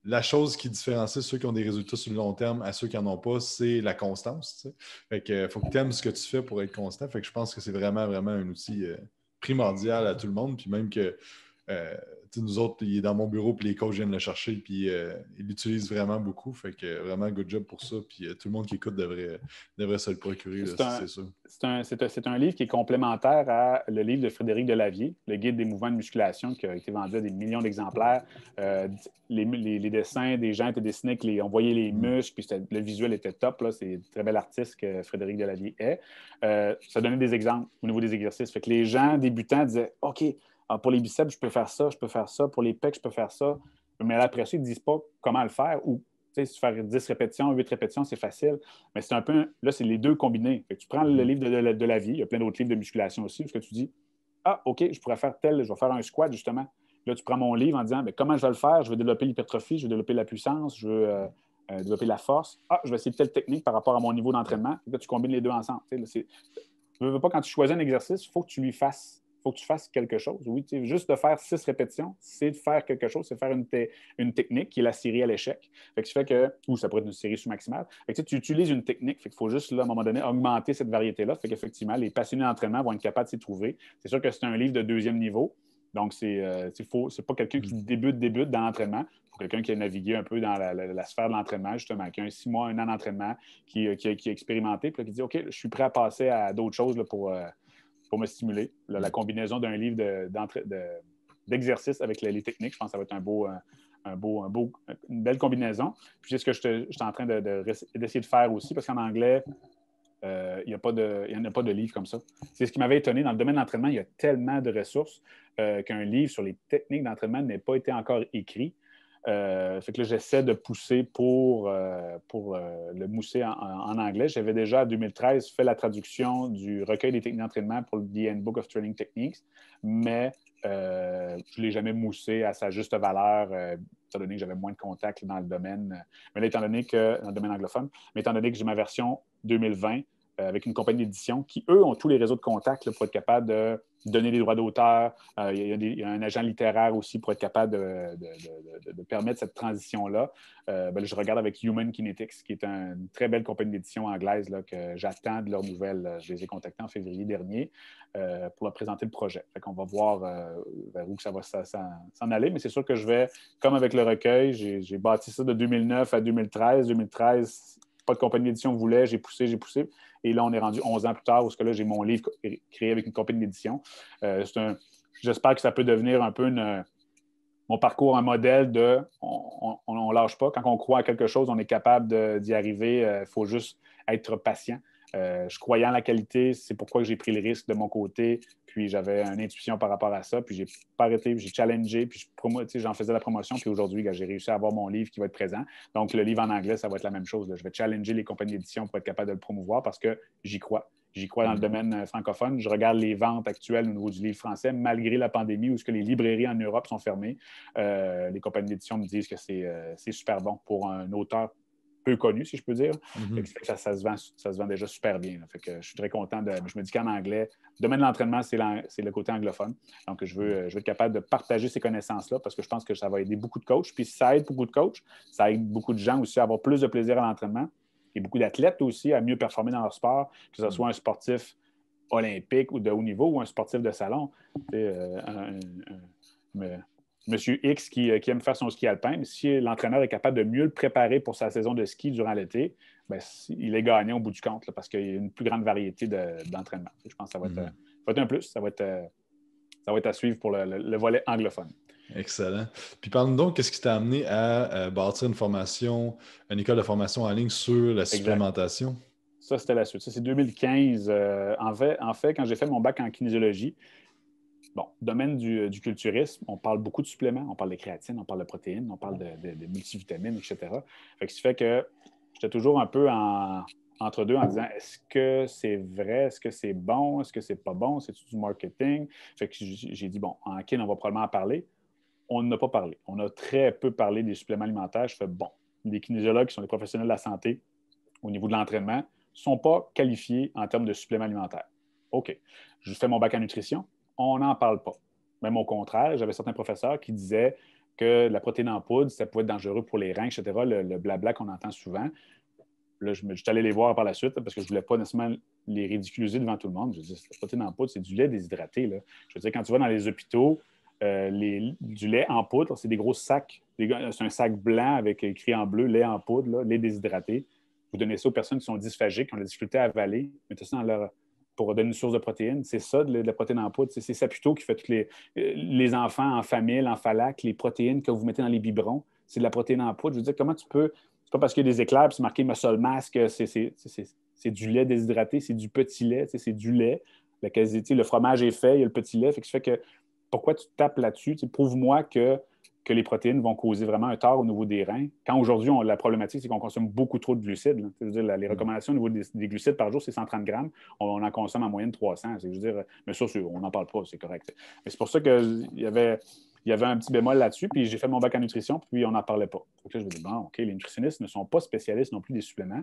la, chose qui différencie ceux qui ont des résultats sur le long terme à ceux qui n'en ont pas, c'est la constance. Tu faut que tu aimes ce que tu fais pour être constant. Fait que je pense que c'est vraiment, vraiment un outil. Euh, primordial à tout le monde, puis même que euh, nous autres, il est dans mon bureau, puis les coachs viennent le chercher, puis il euh, ils l'utilisent vraiment beaucoup. Fait que vraiment, good job pour ça. Puis euh, tout le monde qui écoute devrait, devrait se le procurer, c'est C'est un, livre qui est complémentaire à le livre de Frédéric Delavier, Le guide des mouvements de musculation, qui a été vendu à des millions d'exemplaires. Euh, les, dessins des gens étaient dessinés, on voyait les mm. muscles, puis le visuel était top. C'est un très bel artiste que Frédéric Delavier est. ça donnait des exemples au niveau des exercices. Fait que les gens débutants disaient OK, ah, pour les biceps, je peux faire ça, je peux faire ça, pour les pecs, je peux faire ça. Mais après ça, ils ne disent pas comment le faire ou tu fais 10 répétitions, 8 répétitions, c'est facile. Mais c'est un peu, là, c'est les deux combinés. tu prends le mm-hmm. livre de, la vie, il y a plein d'autres livres de musculation aussi, parce que tu dis, ah, OK, je pourrais faire tel, je vais faire un squat, justement. Là, tu prends mon livre en disant, mais comment je vais le faire? Je vais développer l'hypertrophie, je vais développer la puissance, je veux euh, euh, développer la force. Ah, je vais essayer telle technique par rapport à mon niveau d'entraînement. Là, tu combines les deux ensemble. tu ne veux pas, quand tu choisis un exercice, il faut que tu lui fasses faut que tu fasses quelque chose. Oui, juste de faire six répétitions, c'est de faire quelque chose, c'est faire une, technique qui est la série à l'échec. Fait tu que, ou ça pourrait être une série sous-maximale. tu utilises une technique, fait qu'il faut juste, à un moment donné, augmenter cette variété-là. Fait qu'effectivement, les passionnés d'entraînement vont être capables de s'y trouver. C'est sûr que c'est un livre de deuxième niveau. Donc, c'est euh, faut pas quelqu'un qui mm. débute, débute dans l'entraînement. Il faut quelqu'un qui a navigué un peu dans la, sphère de l'entraînement, justement, qui a un six mois, un an d'entraînement, qui, euh, qui, a expérimenté, puis qui dit OK, je suis prêt à passer à d'autres choses pour, euh, pour me stimuler. La, combinaison d'un livre d'exercice avec les techniques, je pense que ça va être un beau, euh, une belle combinaison. Puis c'est ce que je, suis en train d'essayer de, faire aussi, parce qu'en anglais, euh, il n'y a, pas de, en a pas de livre comme ça. C'est ce qui m'avait étonné. Dans le domaine de l'entraînement, il y a tellement de ressources euh, qu'un livre sur les techniques d'entraînement n'ait pas été encore écrit. Euh, fait que j'essaie de pousser pour, euh, pour euh, le mousser en, anglais. J'avais déjà, en 2013, fait la traduction du recueil des techniques d'entraînement pour le DN Book of Training Techniques, mais euh, je ne l'ai jamais moussé à sa juste valeur, étant donné que j'avais moins de contacts dans le domaine. Mais étant donné que, dans le domaine anglophone, mais étant donné que j'ai ma version 2020, euh, avec une compagnie d'édition qui, eux, ont tous les réseaux de contact pour être capable de donner des droits d'auteur. Euh, il, y a un agent littéraire aussi pour être capable de, permettre cette transition-là. Euh, ben je regarde avec Human Kinetics, qui est une très belle compagnie d'édition anglaise que j'attends de leurs nouvelles. Je les ai contactés en février dernier pour leur présenter le projet. On va voir vers où ça va s'en aller, mais c'est sûr que je vais, comme avec le recueil, j'ai bâti ça de 2009 à 2013. 2013, pas de compagnie d'édition voulait j'ai poussé, j'ai poussé. Et là, on est rendu 11 ans plus tard, parce que là, j'ai mon livre créé avec une compagnie d'édition. Euh, j'espère que ça peut devenir un peu mon parcours un modèle de on ne lâche pas. Quand on croit à quelque chose, on est capable d'y arriver. Il euh, faut juste être patient. Euh, je croyais en la qualité, c'est pourquoi j'ai pris le risque de mon côté. Puis j'avais une intuition par rapport à ça. Puis j'ai pas arrêté, j'ai challengé, puis j'en faisais la promotion. Puis aujourd'hui, ben, j'ai réussi à avoir mon livre qui va être présent. Donc le livre en anglais, ça va être la même chose. Je vais challenger les compagnies d'édition pour être capable de le promouvoir parce que j'y crois. J'y crois dans le mhm. domaine euh, francophone. Je regarde les ventes actuelles au niveau du livre français, malgré la pandémie, où ce que les librairies en Europe sont fermées. Euh, les compagnies d'édition me disent que c'est super bon pour un auteur peu connu, si je peux dire. ça, se vend, déjà super bien. je suis très content. De, je me dis qu'en anglais, le domaine de l'entraînement, c'est le côté anglophone. Donc, je veux, je être capable de partager ces connaissances-là parce que je pense que ça va aider beaucoup de coachs. Puis, ça aide beaucoup de coachs, ça aide beaucoup de gens aussi à avoir plus de plaisir à l'entraînement et beaucoup d'athlètes aussi à mieux performer dans leur sport, que ce mhm. soit un sportif olympique ou de haut niveau ou un sportif de salon. Euh, Monsieur X euh, qui, aime faire son ski alpin, si l'entraîneur est capable de mieux le préparer pour sa saison de ski durant l'été, ben, il est gagné au bout du compte parce qu'il y a une plus grande variété de, d'entraînement. Je pense que mm-hmm. euh, ça va, être, un plus, ça va être, euh, à suivre pour le, volet anglophone. Excellent. Puis parle-nous donc, qu'est-ce qui t'a amené à bâtir une formation, une école de formation en ligne sur la supplémentation? Ça, c'était la suite. Ça, c'est 2015. en fait, quand j'ai fait mon bac en kinésiologie, Bon, domaine euh, du, culturisme, on parle beaucoup de suppléments, on parle de créatine, on parle de protéines, on parle de, multivitamines, etc. Fait que ce qui fait que j'étais toujours un peu entre deux en disant est-ce que c'est vrai, est-ce que c'est bon, est-ce que c'est pas bon, c'est du marketing. Fait que j'ai dit bon, en kin, on va probablement en parler. On n'a pas parlé. On a très peu parlé des suppléments alimentaires. Je fais bon, les kinésiologues qui sont des professionnels de la santé au niveau de l'entraînement ne sont pas qualifiés en termes de suppléments alimentaires. OK. Je fais mon bac en nutrition on n'en parle pas. Même au contraire, j'avais certains professeurs qui disaient que la protéine en poudre, ça pouvait être dangereux pour les reins, etc., le, blabla qu'on entend souvent. Là, je, me, suis allé les voir par la suite parce que je ne voulais pas nécessairement les ridiculiser devant tout le monde. Je dis, la protéine en poudre, c'est du lait déshydraté. Là. Je veux dire, quand tu vas dans les hôpitaux, euh, les, du lait en poudre, c'est des gros sacs. C'est un sac blanc avec écrit en bleu lait en poudre, lait déshydraté. Vous donnez ça aux personnes qui sont dysphagiques, qui ont la difficulté à avaler, mettez ça dans leur, pour donner une source de protéines. C'est ça, de la, protéine en poudre. C'est ça plutôt qui fait tous les, euh, les enfants en famille, en falac, les protéines que vous mettez dans les biberons. C'est de la protéine en poudre. Je veux dire, comment tu peux. C'est pas parce qu'il y a des éclairs, c'est marqué muscle masque, c'est du lait déshydraté, c'est du petit lait, c'est du lait. La quasi, le fromage est fait, il y a le petit lait. Fait que ça fait que pourquoi tu tapes là-dessus? Prouve-moi que que les protéines vont causer vraiment un tort au niveau des reins. Quand aujourd'hui, la problématique, c'est qu'on consomme beaucoup trop de glucides. dire les mm. recommandations au niveau des, glucides par jour, c'est 130 grammes. On, en consomme en moyenne 300. Je dire, mais ça, on n'en parle pas, c'est correct. Mais c'est pour ça qu'il y avait, y avait un petit bémol là-dessus. Puis j'ai fait mon bac en nutrition, puis on n'en parlait pas. Donc là, je me dis, bon, OK, les nutritionnistes ne sont pas spécialistes non plus des suppléments.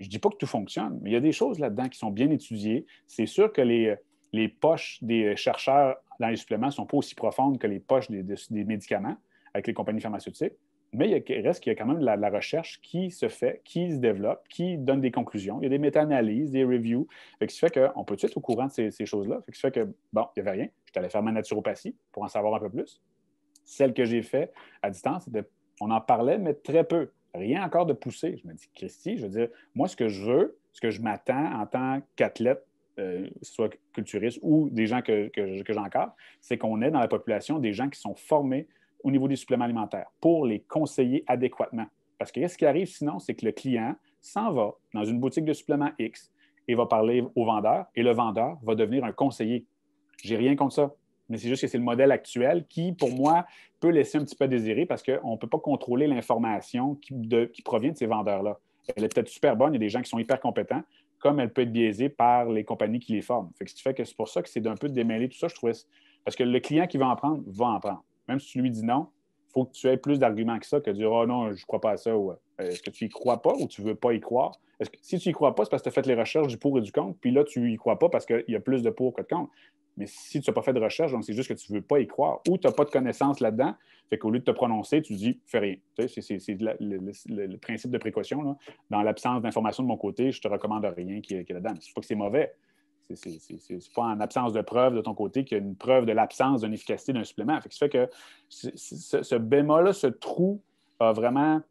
Je ne dis pas que tout fonctionne, mais il y a des choses là-dedans qui sont bien étudiées. C'est sûr que les, les poches des chercheurs dans les suppléments ne sont pas aussi profondes que les poches des médicaments avec les compagnies pharmaceutiques, mais il, reste qu'il y a quand même la, recherche qui se fait, qui se développe, qui donne des conclusions. Il y a des méta-analyses, des reviews. ce qui fait qu'on peut tout être au courant de ces, choses-là. Fait ce qui fait que, bon, il n'y avait rien. suis allé faire ma naturopathie pour en savoir un peu plus. Celle que j'ai faite à distance, on en parlait, mais très peu. Rien encore de poussé. Je me dis, Christy, je veux dire, moi, ce que je veux, ce que je m'attends en tant qu'athlète euh, soit culturiste ou des gens que, que, que c'est qu'on est dans la population des gens qui sont formés, au niveau des suppléments alimentaires pour les conseiller adéquatement. Parce que ce qui arrive sinon, c'est que le client s'en va dans une boutique de suppléments X et va parler au vendeur et le vendeur va devenir un conseiller. J'ai rien contre ça. Mais c'est juste que c'est le modèle actuel qui, pour moi, peut laisser un petit peu désirer parce qu'on ne peut pas contrôler l'information qui, provient de ces vendeurs-là. Elle est peut-être super bonne, il y a des gens qui sont hyper compétents, comme elle peut être biaisée par les compagnies qui les forment. ce qui fait que c'est pour ça que c'est d'un peu de démêler tout ça, je trouve. Parce que le client qui va en prendre, va en prendre. Même si tu lui dis non, il faut que tu aies plus d'arguments que ça que de dire Oh non, je ne crois pas à ça. Ou, euh, est-ce que tu n'y crois pas ou tu ne veux pas y croire? si tu n'y crois pas, c'est parce que tu as fait les recherches du pour et du contre, puis là, tu n'y crois pas parce qu'il y a plus de pour que de contre. Mais si tu n'as pas fait de recherche, c'est juste que tu ne veux pas y croire ou tu n'as pas de connaissances là-dedans, fait qu'au lieu de te prononcer, tu dis fais rien. c'est, le, principe de précaution. Dans l'absence d'information de mon côté, je ne te recommande rien qui, qui est là-dedans. Ce n'est pas que c'est mauvais, c'est pas en absence de preuve de ton côté qu'il y a une preuve de l'absence d'une efficacité d'un supplément. Fait que fait que ce, bémol-là, ce trou, a vraiment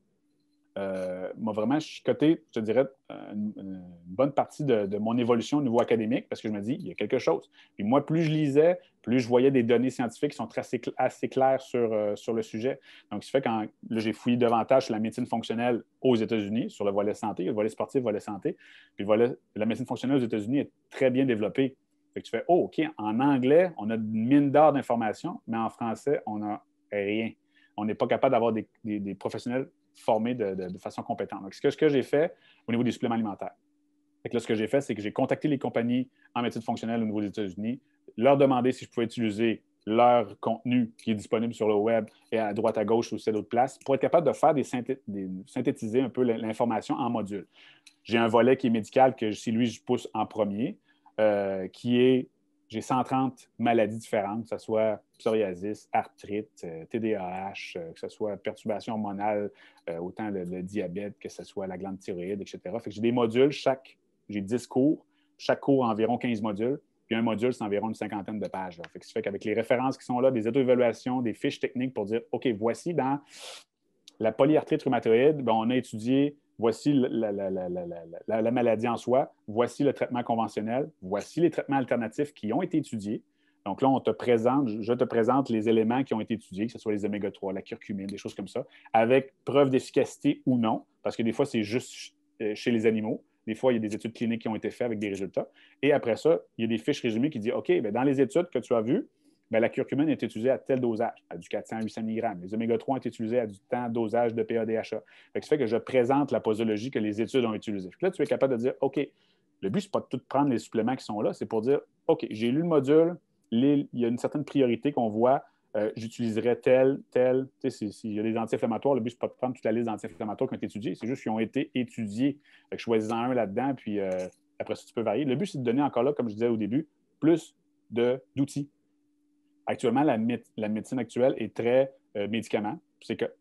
euh, m'a vraiment chicoté, je te dirais, euh, une, bonne partie de, de, mon évolution au niveau académique parce que je me dis, il y a quelque chose. Puis moi, plus je lisais, plus je voyais des données scientifiques qui sont assez, assez claires sur, euh, sur le sujet. Donc, ce fait quand j'ai fouillé davantage sur la médecine fonctionnelle aux États-Unis, sur le volet santé, le volet sportif, le volet santé, puis voilà la médecine fonctionnelle aux États-Unis est très bien développée. Fait que tu fais, oh, OK, en anglais, on a une mine d'or d'informations, mais en français, on n'a rien. On n'est pas capable d'avoir des, des professionnels formé de, façon compétente. Donc, ce que, j'ai fait au niveau des suppléments alimentaires. ce que j'ai fait, c'est que j'ai contacté les compagnies en médecine fonctionnelle au niveau des États-Unis, leur demander si je pouvais utiliser leur contenu qui est disponible sur le web et à droite à gauche ou à d'autres places pour être capable de faire des, synthétiser un peu l'information en module. J'ai un volet qui est médical que si lui je pousse en premier, euh, qui est j'ai 130 maladies différentes, que ce soit psoriasis, arthrite, TDAH, euh, euh, que ce soit perturbation hormonale, euh, autant de diabète que ce soit la glande thyroïde, etc. Fait que j'ai des modules, chaque, j'ai 10 cours, chaque cours environ 15 modules, puis un module, c'est environ une cinquantaine de pages. Là. Fait fait qu'avec les références qui sont là, des auto-évaluations, des fiches techniques pour dire, OK, voici dans la polyarthrite rhumatoïde, ben, on a étudié voici la, maladie en soi, voici le traitement conventionnel, voici les traitements alternatifs qui ont été étudiés. Donc là, on te présente, je te présente les éléments qui ont été étudiés, que ce soit les oméga 3, la curcumine, des choses comme ça, avec preuve d'efficacité ou non, parce que des fois, c'est juste euh, chez les animaux. Des fois, il y a des études cliniques qui ont été faites avec des résultats. Et après ça, il y a des fiches résumées qui disent OK, ben, dans les études que tu as vues, ben, la curcumine est utilisée à tel dosage, à du 400-800 à mg. Les oméga-3 sont utilisés à du temps dosage de PADHA. ça fait que je présente la posologie que les études ont utilisée. là, tu es capable de dire, OK, le but, ce n'est pas de tout prendre les suppléments qui sont là, c'est pour dire, OK, j'ai lu le module, il y a une certaine priorité qu'on voit, euh, j'utiliserais tel, tel. S'il y a des anti-inflammatoires, le but, ce n'est pas de prendre toute la liste d'anti-inflammatoires qui ont été étudiés, c'est juste qu'ils ont été étudiés. choisis-en un là-dedans, puis euh, après ça, tu peux varier. Le but, c'est de donner encore là, comme je disais au début, plus d'outils actuellement, la, médecine actuelle est très euh, médicament.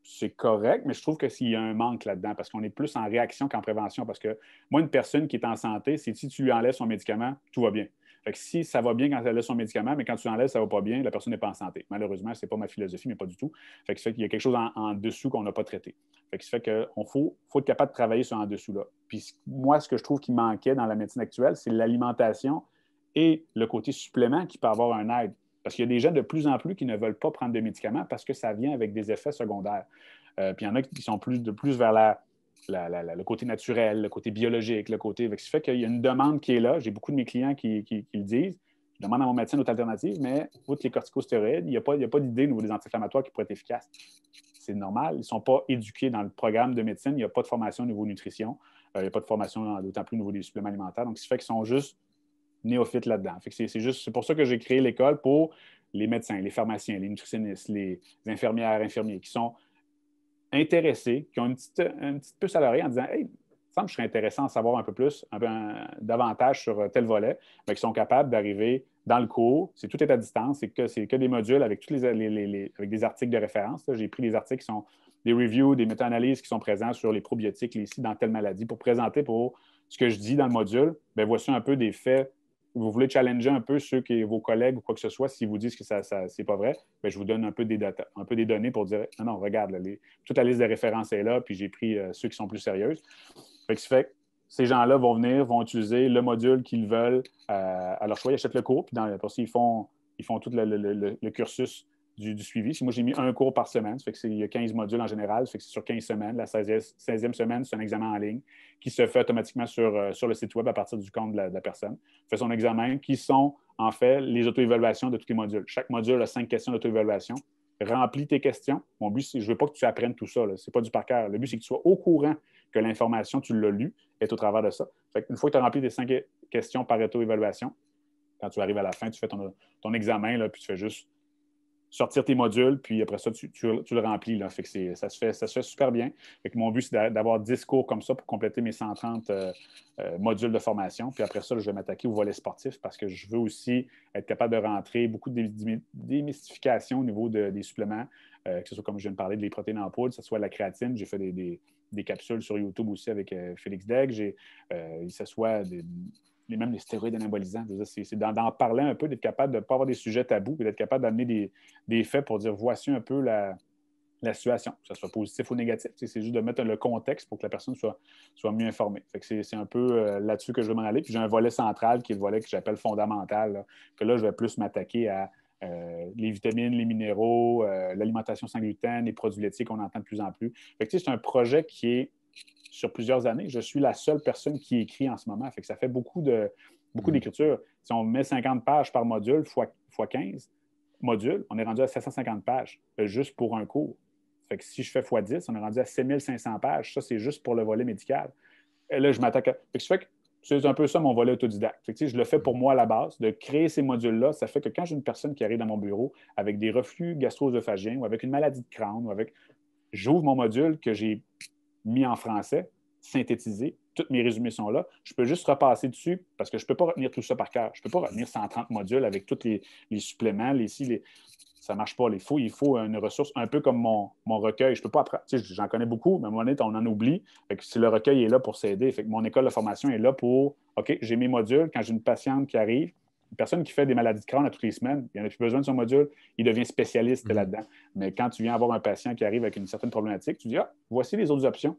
C'est correct, mais je trouve que s'il y a un manque là-dedans, parce qu'on est plus en réaction qu'en prévention. Parce que moi, une personne qui est en santé, c'est si tu lui enlèves son médicament, tout va bien. Fait que si ça va bien quand elle laisse son médicament, mais quand tu l'enlèves, ça va pas bien, la personne n'est pas en santé. Malheureusement, ce n'est pas ma philosophie, mais pas du tout. Fait que ça fait qu'il y a quelque chose en, dessous qu'on n'a pas traité. Fait que ça fait qu'il faut, faut être capable de travailler sur en dessous-là. Puis moi, ce que je trouve qui manquait dans la médecine actuelle, c'est l'alimentation et le côté supplément qui peut avoir un aide. Parce qu'il y a des gens de plus en plus qui ne veulent pas prendre de médicaments parce que ça vient avec des effets secondaires. Euh, puis il y en a qui sont plus, de plus vers le côté naturel, le côté biologique, le côté. Ce qui fait qu'il y a une demande qui est là. J'ai beaucoup de mes clients qui, le disent. Je demande à mon médecin d'autres alternatives, mais outre les corticostéroïdes, il n'y a pas, d'idée au niveau des anti-inflammatoires qui pourraient être efficaces. C'est normal. Ils ne sont pas éduqués dans le programme de médecine. Il n'y a pas de formation au niveau nutrition. Euh, il n'y a pas de formation d'autant plus au niveau des suppléments alimentaires. Donc, ce qui fait qu'ils sont juste néophytes là-dedans. C'est juste pour ça que j'ai créé l'école pour les médecins, les pharmaciens, les nutritionnistes, les infirmières, infirmiers qui sont intéressés, qui ont une petite, une petite puce à l'oreille en disant Hey, semble me je intéressant de savoir un peu plus, un peu davantage sur euh, tel volet, mais qui sont capables d'arriver dans le cours. C'est tout est à distance, c'est que, c'est que des modules avec, les, des articles de référence. J'ai pris des articles qui sont des reviews, des méta-analyses qui sont présents sur les probiotiques, les dans telle maladie pour présenter pour ce que je dis dans le module. Bien, voici un peu des faits vous voulez challenger un peu ceux qui vos collègues ou quoi que ce soit, s'ils vous disent que ça, n'est c'est pas vrai, ben, je vous donne un peu des data, un peu des données pour dire non, non, regarde, toute la liste de références est là, puis j'ai pris euh, ceux qui sont plus sérieux. Fait fait ces gens-là vont venir, vont utiliser le module qu'ils veulent euh, à leur choix, ils achètent le cours, puis dans, après ils font, ils font tout le, le, le cursus du, suivi. Moi, j'ai mis un cours par semaine, fait il y a 15 modules en général, c'est sur 15 semaines. La 16e, semaine, c'est un examen en ligne qui se fait automatiquement sur, euh, sur le site web à partir du compte de la, de la personne. Fait son examen, qui sont en fait les auto-évaluations de tous les modules. Chaque module a cinq questions d'auto-évaluation. Remplis tes questions. Mon but, c'est, je ne veux pas que tu apprennes tout ça. Ce n'est pas du par cœur. Le but, c'est que tu sois au courant que l'information, tu l'as lue, est au travers de ça. Une fois que tu as rempli tes cinq questions par auto-évaluation, quand tu arrives à la fin, tu fais ton, examen, là, puis tu fais juste sortir tes modules, puis après ça, tu, le remplis. Là. ça, se fait, ça fait super bien. mon but, c'est d'avoir 10 cours comme ça pour compléter mes 130 euh, euh, modules de formation. Puis après ça, je vais m'attaquer au volet sportif parce que je veux aussi être capable de rentrer beaucoup de démystification au niveau des suppléments, euh, que ce soit comme je viens de parler, des protéines en poudre, que ce soit la créatine. J'ai fait des, capsules sur YouTube aussi avec Félix Degg. Il se soit des les, même les stéroïdes anabolisants. C'est d'en parler un peu, d'être capable de ne pas avoir des sujets tabous, d'être capable d'amener des, faits pour dire voici un peu la, situation, que ce soit positif ou négatif. C'est juste de mettre le contexte pour que la personne soit, soit mieux informée. c'est, un peu euh, là-dessus que je veux m'en aller. Puis j'ai un volet central qui est le volet que j'appelle fondamental, que là, je vais plus m'attaquer à. Euh, les vitamines, les minéraux, euh, l'alimentation sans gluten, les produits laitiers qu'on entend de plus en plus. c'est un projet qui est sur plusieurs années. Je suis la seule personne qui écrit en ce moment. Fait que ça fait beaucoup de beaucoup hmm. d'écriture. Si on met 50 pages par module fois, fois 15 modules, on est rendu à 750 pages euh, juste pour un cours. Fait si je fais fois 10, on est rendu à 7500 pages. Ça, c'est juste pour le volet médical. là, je m'attaque à. c'est un peu ça mon volet autodidacte. je le fais pour moi à la base, de créer ces modules-là. Ça fait que quand j'ai une personne qui arrive dans mon bureau avec des reflux gastro-œsophagiens ou avec une maladie de crâne ou avec. J'ouvre mon module que j'ai mis en français, synthétisé. Toutes mes résumés sont là. Je peux juste repasser dessus parce que je ne peux pas retenir tout ça par cœur. Je ne peux pas retenir 130 modules avec tous les, suppléments, les les... Ça ne marche pas. Il faut, il faut une ressource, un peu comme mon, recueil. Je peux pas apprendre. J'en connais beaucoup, mais à on en oublie. le recueil est là pour s'aider, mon école de formation est là pour OK, j'ai mes modules. Quand j'ai une patiente qui arrive, une personne qui fait des maladies de crâne à toutes les semaines, il n'en a plus besoin de son module, il devient spécialiste mm-hmm. là-dedans. Mais quand tu viens avoir un patient qui arrive avec une certaine problématique, tu dis Ah, voici les autres options.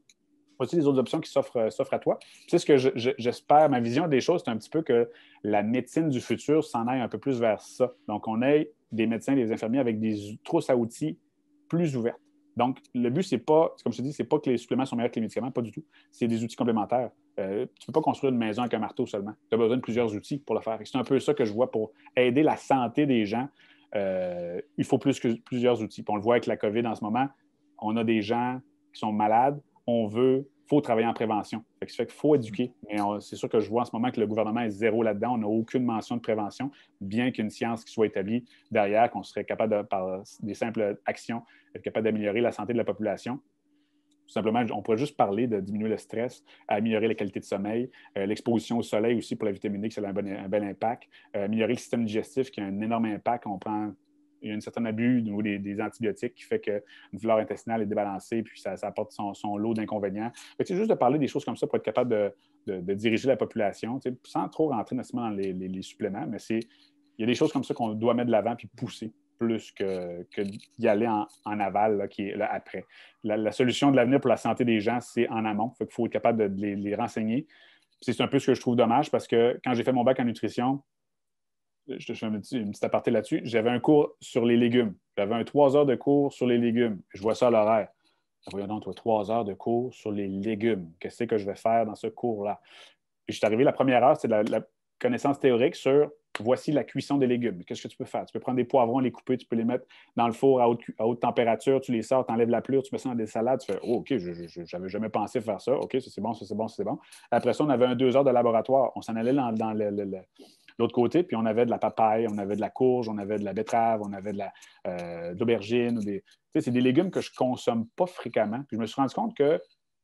Voici les autres options qui s'offrent euh, à toi. C'est ce que j'espère, ma vision des choses, c'est un petit peu que la médecine du futur s'en aille un peu plus vers ça. Donc, on ait des médecins, des infirmiers avec des trousses à outils plus ouvertes. Donc, le but, c'est pas, comme je te dis, c'est pas que les suppléments sont meilleurs que les médicaments, pas du tout. C'est des outils complémentaires. Euh, tu peux pas construire une maison avec un marteau seulement. Tu as besoin de plusieurs outils pour le faire. et C'est un peu ça que je vois pour aider la santé des gens. Euh, il faut plus que plusieurs outils. on le voit avec la COVID en ce moment. On a des gens qui sont malades. On veut il faut travailler en prévention. Il qu'il faut éduquer. Mais c'est sûr que je vois en ce moment que le gouvernement est zéro là-dedans. On n'a aucune mention de prévention, bien qu'une science qui soit établie derrière, qu'on serait capable, de, par des simples actions, capable d'améliorer la santé de la population. Tout simplement, on pourrait juste parler de diminuer le stress, améliorer la qualité de sommeil, euh, l'exposition au soleil aussi pour la vitamine D, que ça a un, bel impact, euh, améliorer le système digestif qui a un énorme impact. On prend il y a un certain abus des, antibiotiques qui fait que une flore intestinale est débalancée, puis ça, apporte son, lot d'inconvénients. C'est juste de parler des choses comme ça pour être capable de, diriger la population, sans trop rentrer dans les, suppléments, mais c'est il y a des choses comme ça qu'on doit mettre de l'avant puis pousser plus que, d'y aller en, aval, qui est là, après. La, solution de l'avenir pour la santé des gens, c'est en amont. Fait Il faut être capable de les renseigner. C'est un peu ce que je trouve dommage parce que quand j'ai fait mon bac en nutrition, je te fais un petit, une petite aparté là-dessus, j'avais un cours sur les légumes. J'avais un trois heures de cours sur les légumes. Je vois ça à l'horaire. Ah, voyons toi, trois heures de cours sur les légumes. Qu'est-ce que je vais faire dans ce cours-là? Je suis arrivé, la première heure, c'est la, connaissance théorique sur voici la cuisson des légumes. Qu'est-ce que tu peux faire? Tu peux prendre des poivrons, les couper, tu peux les mettre dans le four à haute, température, tu les sors, tu enlèves la plure, tu mets ça dans des salades, tu fais oh, OK, je n'avais jamais pensé faire ça. OK, ça c'est bon, ça c'est bon, ça c'est bon. Après ça, on avait un deux heures de laboratoire. On s'en allait dans, le l'autre côté, puis on avait de la papaye, on avait de la courge, on avait de la betterave, on avait de euh, l'aubergine. La, c'est des légumes que je ne consomme pas fréquemment. je me suis rendu compte que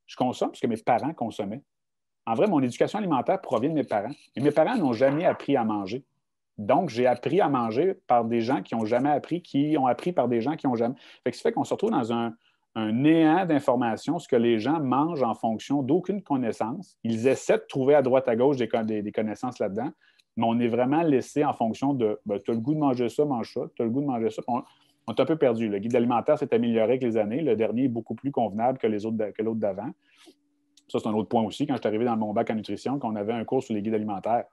je consomme ce que mes parents consommaient. En vrai, mon éducation alimentaire provient de mes parents. Et mes parents n'ont jamais appris à manger. Donc, j'ai appris à manger par des gens qui n'ont jamais appris, qui ont appris par des gens qui n'ont jamais. Fait ça fait qu'on se retrouve dans un, néant d'informations, ce que les gens mangent en fonction d'aucune connaissance. Ils essaient de trouver à droite à gauche des connaissances là-dedans, mais on est vraiment laissé en fonction de ben, tu as le goût de manger ça, mange ça, tu as le goût de manger ça. On, est un peu perdu. Le guide alimentaire s'est amélioré avec les années. Le dernier est beaucoup plus convenable que les autres l'autre d'avant. Ça, c'est un autre point aussi. Quand je suis arrivé dans mon bac en nutrition, on avait un cours sur les guides alimentaires,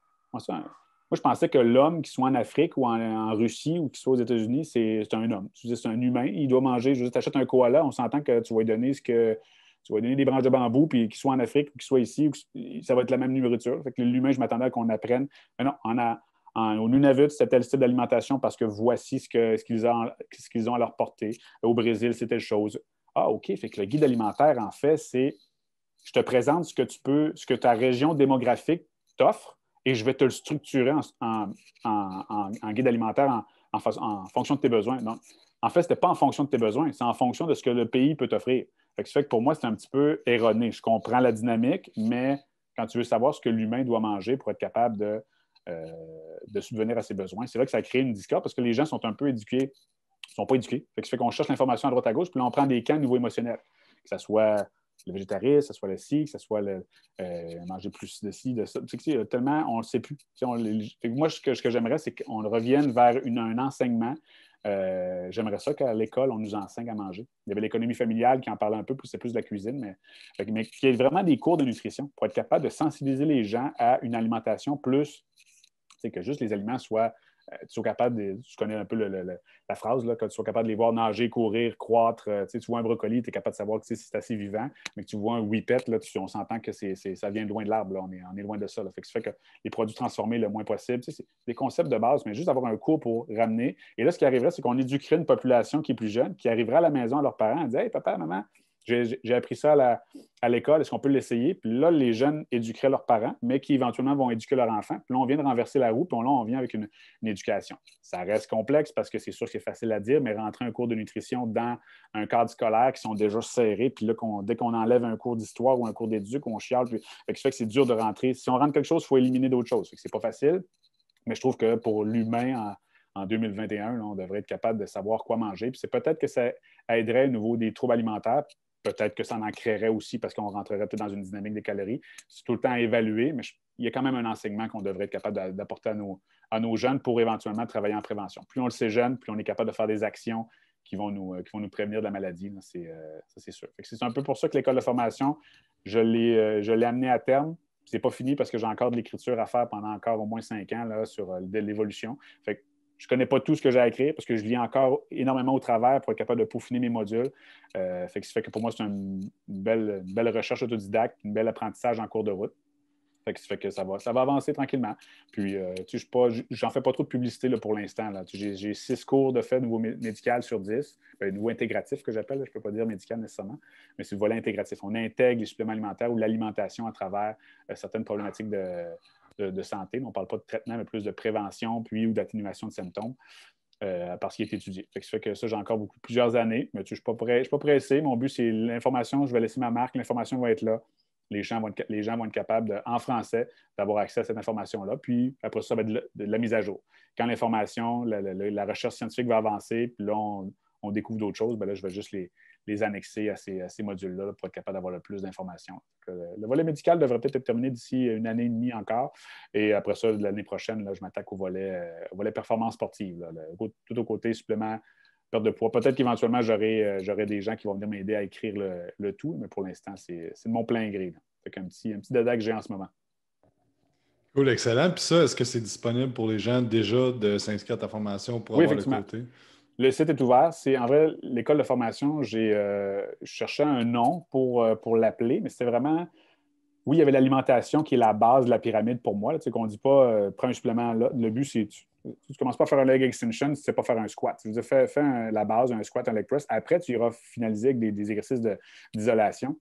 moi, je pensais que l'homme, qui soit en Afrique ou en, Russie ou qui soit aux États-Unis, c'est un homme. C'est un humain. Il doit manger. Je veux dire, achètes un koala, on s'entend que tu vas lui donner ce que tu vas donner des branches de bambou, puis qu'ils soient en Afrique, ou qu'ils soient ici, ça va être la même nourriture. Fait que l'humain, je m'attendais à qu'on apprenne. Mais non, on a, au Nunavut, c'était tel type d'alimentation parce que voici ce qu'ils ont, à leur portée. Au Brésil, c'est telle chose. Ah, OK. Fait que le guide alimentaire, en fait, c'est je te présente ce que tu peux, ce que ta région démographique t'offre et je vais te le structurer en, guide alimentaire en, fonction de tes besoins. En fait, ce n'était pas en fonction de tes besoins, c'est en fonction de ce que le pays peut t'offrir. Fait ça fait que pour moi, c'est un petit peu erroné. Je comprends la dynamique, mais quand tu veux savoir ce que l'humain doit manger pour être capable de, euh, subvenir à ses besoins, c'est là que ça crée une discorde parce que les gens sont un peu éduqués, ils ne sont pas éduqués. Fait que ça fait qu'on cherche l'information à droite à gauche, puis là, on prend des camps au niveau émotionnel, que ce soit le végétarisme, que ce soit le ci, que ce soit euh, manger plus de ci, de ça. tellement, on ne le sait plus. moi, ce que, j'aimerais, c'est qu'on revienne vers un enseignement euh, j'aimerais ça qu'à l'école, on nous enseigne à manger. Il y avait l'économie familiale qui en parlait un peu, c'est plus de la cuisine, mais, mais qu'il y ait vraiment des cours de nutrition pour être capable de sensibiliser les gens à une alimentation plus, c'est que juste les aliments soient euh, tu sois capable, de, tu connais un peu la phrase, là, que tu sois capable de les voir nager, courir, croître. Euh, tu vois un brocoli, tu es capable de savoir que c'est assez vivant, mais que tu vois un whippet, là, tu, on s'entend que c'est, ça vient loin de l'arbre, on est, on, est, loin de ça. Fait que ça fait que les produits transformés le moins possible, c'est des concepts de base, mais juste avoir un cours pour ramener. Et là, ce qui arriverait, c'est qu'on éduquerait une population qui est plus jeune, qui arriverait à la maison à leurs parents, et dit Hey, papa, maman, j'ai appris ça à l'école, est-ce qu'on peut l'essayer? Puis là, les jeunes éduqueraient leurs parents, mais qui éventuellement vont éduquer leurs enfants. Puis là, on vient de renverser la roue, puis là, on vient avec une, éducation. Ça reste complexe parce que c'est sûr que c'est facile à dire, mais rentrer un cours de nutrition dans un cadre scolaire qui sont déjà serrés, puis là, dès qu'on enlève un cours d'histoire ou un cours d'éduc, on chiale. Puis, ça fait que c'est dur de rentrer. Si on rentre quelque chose, il faut éliminer d'autres choses. C'est pas facile, mais je trouve que pour l'humain, en 2021, on devrait être capable de savoir quoi manger. Puis c'est peut-être que ça aiderait au niveau des troubles alimentaires, peut-être que ça en créerait aussi parce qu'on rentrerait peut-être dans une dynamique des calories. C'est tout le temps à évaluer, mais il y a quand même un enseignement qu'on devrait être capable d'apporter à nos, jeunes pour éventuellement travailler en prévention. Plus on le sait jeune, plus on est capable de faire des actions qui vont nous, euh, qui vont nous prévenir de la maladie. Euh, ça, c'est sûr. C'est un peu pour ça que l'école de formation, je l'ai euh, amenée à terme. Ce n'est pas fini parce que j'ai encore de l'écriture à faire pendant encore au moins cinq ans là, sur l'évolution. Fait je ne connais pas tout ce que j'ai à écrire parce que je lis encore énormément au travers pour être capable de peaufiner mes modules. Euh, fait que ça fait que pour moi, c'est une belle, belle recherche autodidacte, un bel apprentissage en cours de route. Fait que ça fait que ça va, ça va avancer tranquillement. Puis, euh, tu je n'en fais pas trop de publicité pour l'instant. J'ai six cours de fait nouveau médical sur dix, euh, ben, nouveau intégratif que j'appelle, je ne peux pas dire médical nécessairement, mais c'est le volet intégratif. On intègre les suppléments alimentaires ou l'alimentation à travers euh, certaines problématiques de, de, de santé. On ne parle pas de traitement, mais plus de prévention puis ou d'atténuation de symptômes. Euh, parce qu'il est étudié. ça fait que ça, j'ai encore beaucoup, plusieurs années, mais tu, je ne suis pas pressé. Mon but, c'est l'information, je vais laisser ma marque, l'information va être là. Les gens vont être, les gens vont être capables, en français, d'avoir accès à cette information-là. Puis après ça, va être de la, mise à jour. Quand l'information, la, recherche scientifique va avancer, puis là, on, on découvre d'autres choses, ben là, je vais juste les, les annexer à ces, modules-là pour être capable d'avoir le plus d'informations. Le volet médical devrait peut-être être terminé d'ici une année et demie encore. Et après ça, l'année prochaine, là, je m'attaque au volet, euh, volet performance sportive, tout au côté supplément, perte de poids. Peut-être qu'éventuellement, j'aurai euh, des gens qui vont venir m'aider à écrire le, tout, mais pour l'instant, c'est de mon plein gré. C'est un petit, un petit dada que j'ai en ce moment. Cool, excellent. Puis ça, est-ce que c'est disponible pour les gens déjà de s'inscrire à ta formation pour avoir le côté? Le site est ouvert. C'est en vrai l'école de formation. J'ai euh, cherchais cherché un nom euh, pour, l'appeler, mais c'était vraiment. Oui, il y avait l'alimentation qui est la base de la pyramide pour moi. tu sais, qu'on ne dit pas euh, prends un supplément là. Le but, c'est tu ne commences pas à faire un leg extension c'est tu ne pas faire un squat. Tu fais, la base, un squat, un leg press. Après, tu iras finaliser avec des, exercices d'isolation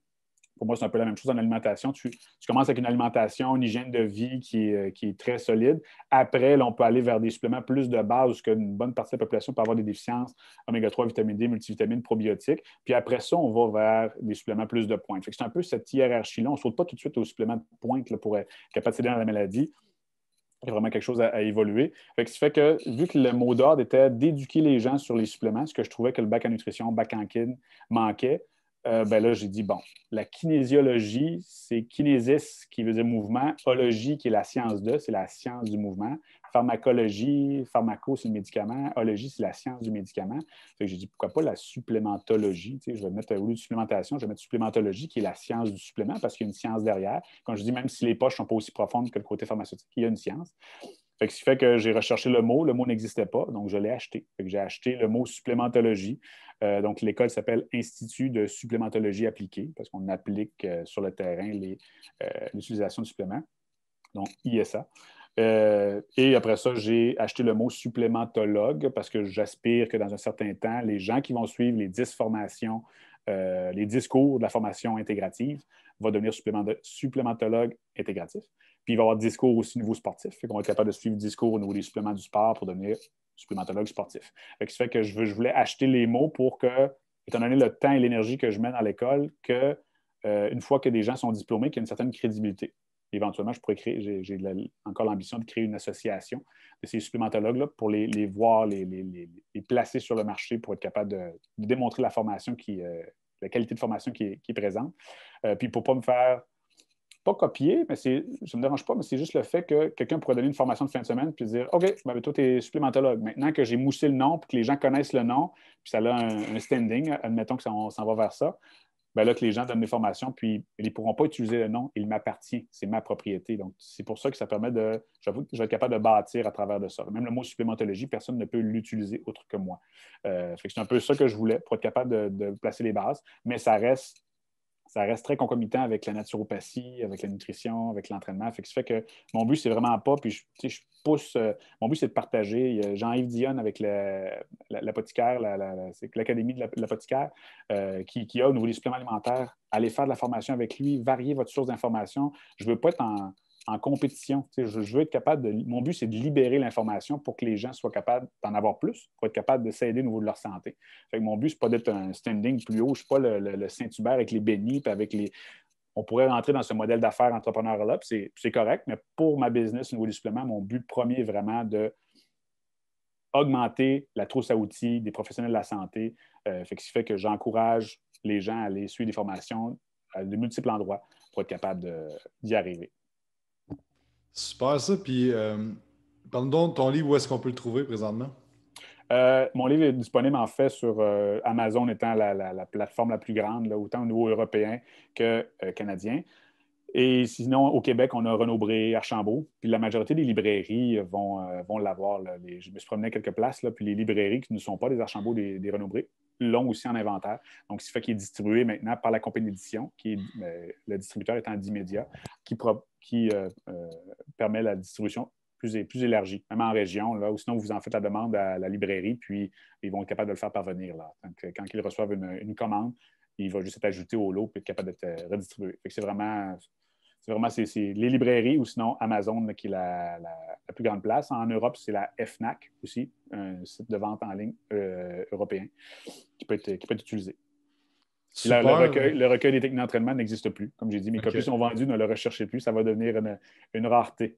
pour moi, c'est un peu la même chose en alimentation. Tu, commences avec une alimentation, une hygiène de vie qui euh, est, très solide. Après, on peut aller vers des suppléments plus de base, parce qu'une bonne partie de la population peut avoir des déficiences, oméga 3, vitamine D, multivitamine, probiotiques. Puis après ça, on va vers des suppléments plus de pointe. C'est un peu cette hiérarchie-là. On ne saute pas tout de suite aux suppléments de pointe pour être capable de dans la maladie. Il y a vraiment quelque chose à, évoluer. Fait que fait que, vu que le mot d'ordre était d'éduquer les gens sur les suppléments, ce que je trouvais que le bac en nutrition, bac en kin manquait, euh, ben là, j'ai dit, bon, la kinésiologie, c'est kinésis qui veut dire mouvement, ologie qui est la science de, c'est la science du mouvement, pharmacologie, pharmaco, c'est le médicament, ologie, c'est la science du médicament. j'ai dit, pourquoi pas la supplémentologie? Tu sais, je vais mettre, au lieu de supplémentation, je vais mettre supplémentologie qui est la science du supplément parce qu'il y a une science derrière. Quand je dis, même si les poches ne sont pas aussi profondes que le côté pharmaceutique, il y a une science. Fait ce qui fait que j'ai recherché le mot, le mot n'existait pas, donc je l'ai acheté. que j'ai acheté le mot supplémentologie. Euh, donc, l'école s'appelle Institut de supplémentologie appliquée parce qu'on applique euh, sur le terrain euh, l'utilisation de suppléments. donc ISA. et après ça, j'ai acheté le mot supplémentologue parce que j'aspire que dans un certain temps, les gens qui vont suivre les 10 formations, les discours de la formation intégrative, vont devenir supplémentologue intégratif. Puis il va y avoir discours aussi au niveau sportif. Fait qu'on va être capable de suivre discours au niveau des suppléments du sport pour devenir supplémentologue sportif. Ce qui fait que je, voulais acheter les mots pour que, étant donné le temps et l'énergie que je mets dans l'école, que euh, une fois que des gens sont diplômés, qu'il y ait une certaine crédibilité. Éventuellement, je pourrais créer, j'ai encore l'ambition de créer une association de ces supplémentologues-là pour les, voir, les, placer sur le marché pour être capable de, démontrer la formation qui, euh, la qualité de formation qui est, présente. Euh, puis pour ne pas me faire pas copier, mais c'est, ça ne me dérange pas, mais c'est juste le fait que quelqu'un pourrait donner une formation de fin de semaine puis dire OK, ben, toi, tu es supplémentologue. Maintenant que j'ai moussé le nom puis que les gens connaissent le nom, puis ça a un, standing, admettons que ça, on s'en va vers ça, ben là, que les gens donnent des formations, puis ils ne pourront pas utiliser le nom, il m'appartient, c'est ma propriété. Donc, c'est pour ça que ça permet de, j'avoue je vais être capable de bâtir à travers de ça. Même le mot supplémentologie, personne ne peut l'utiliser autre que moi. Euh, c'est un peu ça que je voulais pour être capable de placer les bases, mais ça reste ça reste très concomitant avec la naturopathie, avec la nutrition, avec l'entraînement. Fait que fait que mon but, c'est vraiment pas, puis je, pousse, euh, mon but, c'est de partager. Jean-Yves Dionne avec l'apothicaire, la, l'Académie de l'apothicaire, euh, qui, qui, a au niveau des suppléments alimentaires, allez faire de la formation avec lui, variez votre source d'information. Je veux pas être en en compétition. Je, veux être capable de. Mon but, c'est de libérer l'information pour que les gens soient capables d'en avoir plus, pour être capables de s'aider au niveau de leur santé. mon but, ce n'est pas d'être un standing plus haut. Je ne suis pas le, Saint-Hubert avec les bénis avec les. On pourrait rentrer dans ce modèle d'affaires entrepreneur-là, c'est correct, mais pour ma business au niveau du supplément, mon but premier est vraiment de augmenter la trousse à outils des professionnels de la santé. Euh, fait que ce qui fait que j'encourage les gens à aller suivre des formations à de multiples endroits pour être capable d'y arriver. Super ça. Puis, euh, pendant de ton livre, où est-ce qu'on peut le trouver présentement? Euh, mon livre est disponible en fait sur euh, Amazon étant la, plateforme la plus grande, autant au niveau européen que canadien. Et sinon, au Québec, on a Renaud-Bré, Archambault. Puis la majorité des librairies vont, vont l'avoir. je me suis promené à quelques places, là, puis les librairies qui ne sont pas des Archambault, des, des renaud l'ont aussi en inventaire. Donc, ce fait qu'il est distribué maintenant par la compagnie d'édition, qui est, le distributeur étant Dimedia, qui, qui euh, euh, permet la distribution plus, plus élargie, même en région, là, ou sinon vous en faites la demande à la librairie, puis ils vont être capables de le faire parvenir. Là. Donc, euh, quand ils reçoivent une, commande, il va juste être ajouté au lot et être capable d'être redistribué. C'est vraiment, c'est vraiment les librairies ou sinon Amazon qui est la, plus grande place. En Europe, c'est la FNAC aussi, un site de vente en ligne européen qui peut, qui peut être utilisé le, recueil, des techniques d'entraînement n'existe plus. Comme j'ai dit, mes copies sont vendues, ne le recherchez plus. Ça va devenir une, rareté.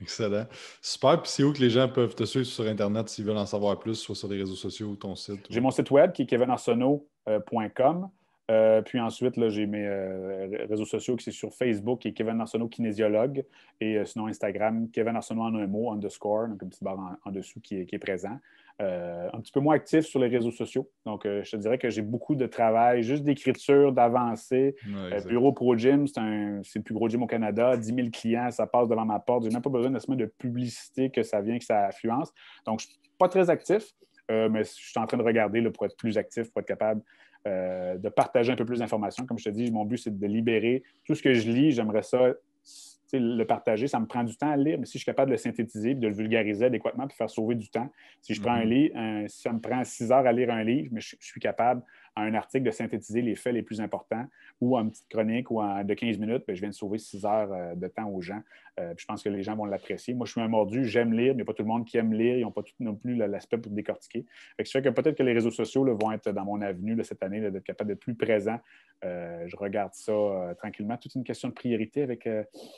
Excellent. Super. Puis c'est où que les gens peuvent te suivre sur Internet s'ils veulent en savoir plus, soit sur les réseaux sociaux ou ton site? J'ai mon site web qui est kevinarsenault.com. Euh, puis ensuite, j'ai mes euh, réseaux sociaux qui sont sur Facebook et Kevin Arsenault kinésiologue et euh, sinon Instagram, Kevin Arsenault en un mot, underscore, donc une petite barre en, dessous qui est, qui est présent. Euh, un petit peu moins actif sur les réseaux sociaux. Donc, euh, je te dirais que j'ai beaucoup de travail, juste d'écriture, d'avancée. Euh, bureau Pro Gym, c'est le plus gros gym au Canada. 10 000 clients, ça passe devant ma porte. Je n'ai même pas besoin semaine de publicité que ça vient, que ça influence. Donc, je ne suis pas très actif, mais je suis en train de regarder pour être plus actif, pour être capable de partager un peu plus d'informations. Comme je te dis, mon but, c'est de libérer tout ce que je lis. J'aimerais ça le partager, ça me prend du temps à lire, mais si je suis capable de le synthétiser, de le vulgariser adéquatement, puis faire sauver du temps, si je prends un mhm. livre, si ça me prend six heures à lire un livre, mais je, suis capable, à un article, de synthétiser les faits les plus importants, ou en petite chronique, ou de 15 minutes, ben, je viens de sauver six heures euh, de temps aux gens euh, je pense que les gens vont l'apprécier. Moi, je suis un mordu, j'aime lire, mais pas tout le monde qui aime lire. Ils n'ont pas tout non plus l'aspect pour décortiquer. Fait que que peut-être que les réseaux sociaux vont être dans mon avenue cette année, d'être capable d'être plus présent. Euh, je regarde ça euh, tranquillement. Toute une question de priorité avec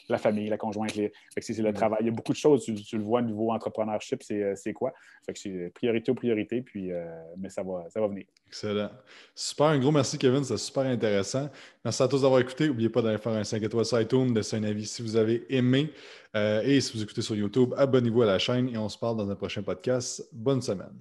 la famille, la conjointe. c'est le mm-hmm. travail. Il y a beaucoup de choses. Tu, le vois au niveau entrepreneurship, c'est quoi? c'est priorité aux priorités, puis, mais ça va, ça va venir. Excellent. Super, un gros merci, Kevin. C'est super intéressant. Merci à tous d'avoir écouté. N'oubliez pas d'aller faire un 5 étoiles sur iTunes, laisser un avis si vous avez aimé. Euh, et si vous écoutez sur YouTube, abonnez-vous à la chaîne et on se parle dans un prochain podcast. Bonne semaine.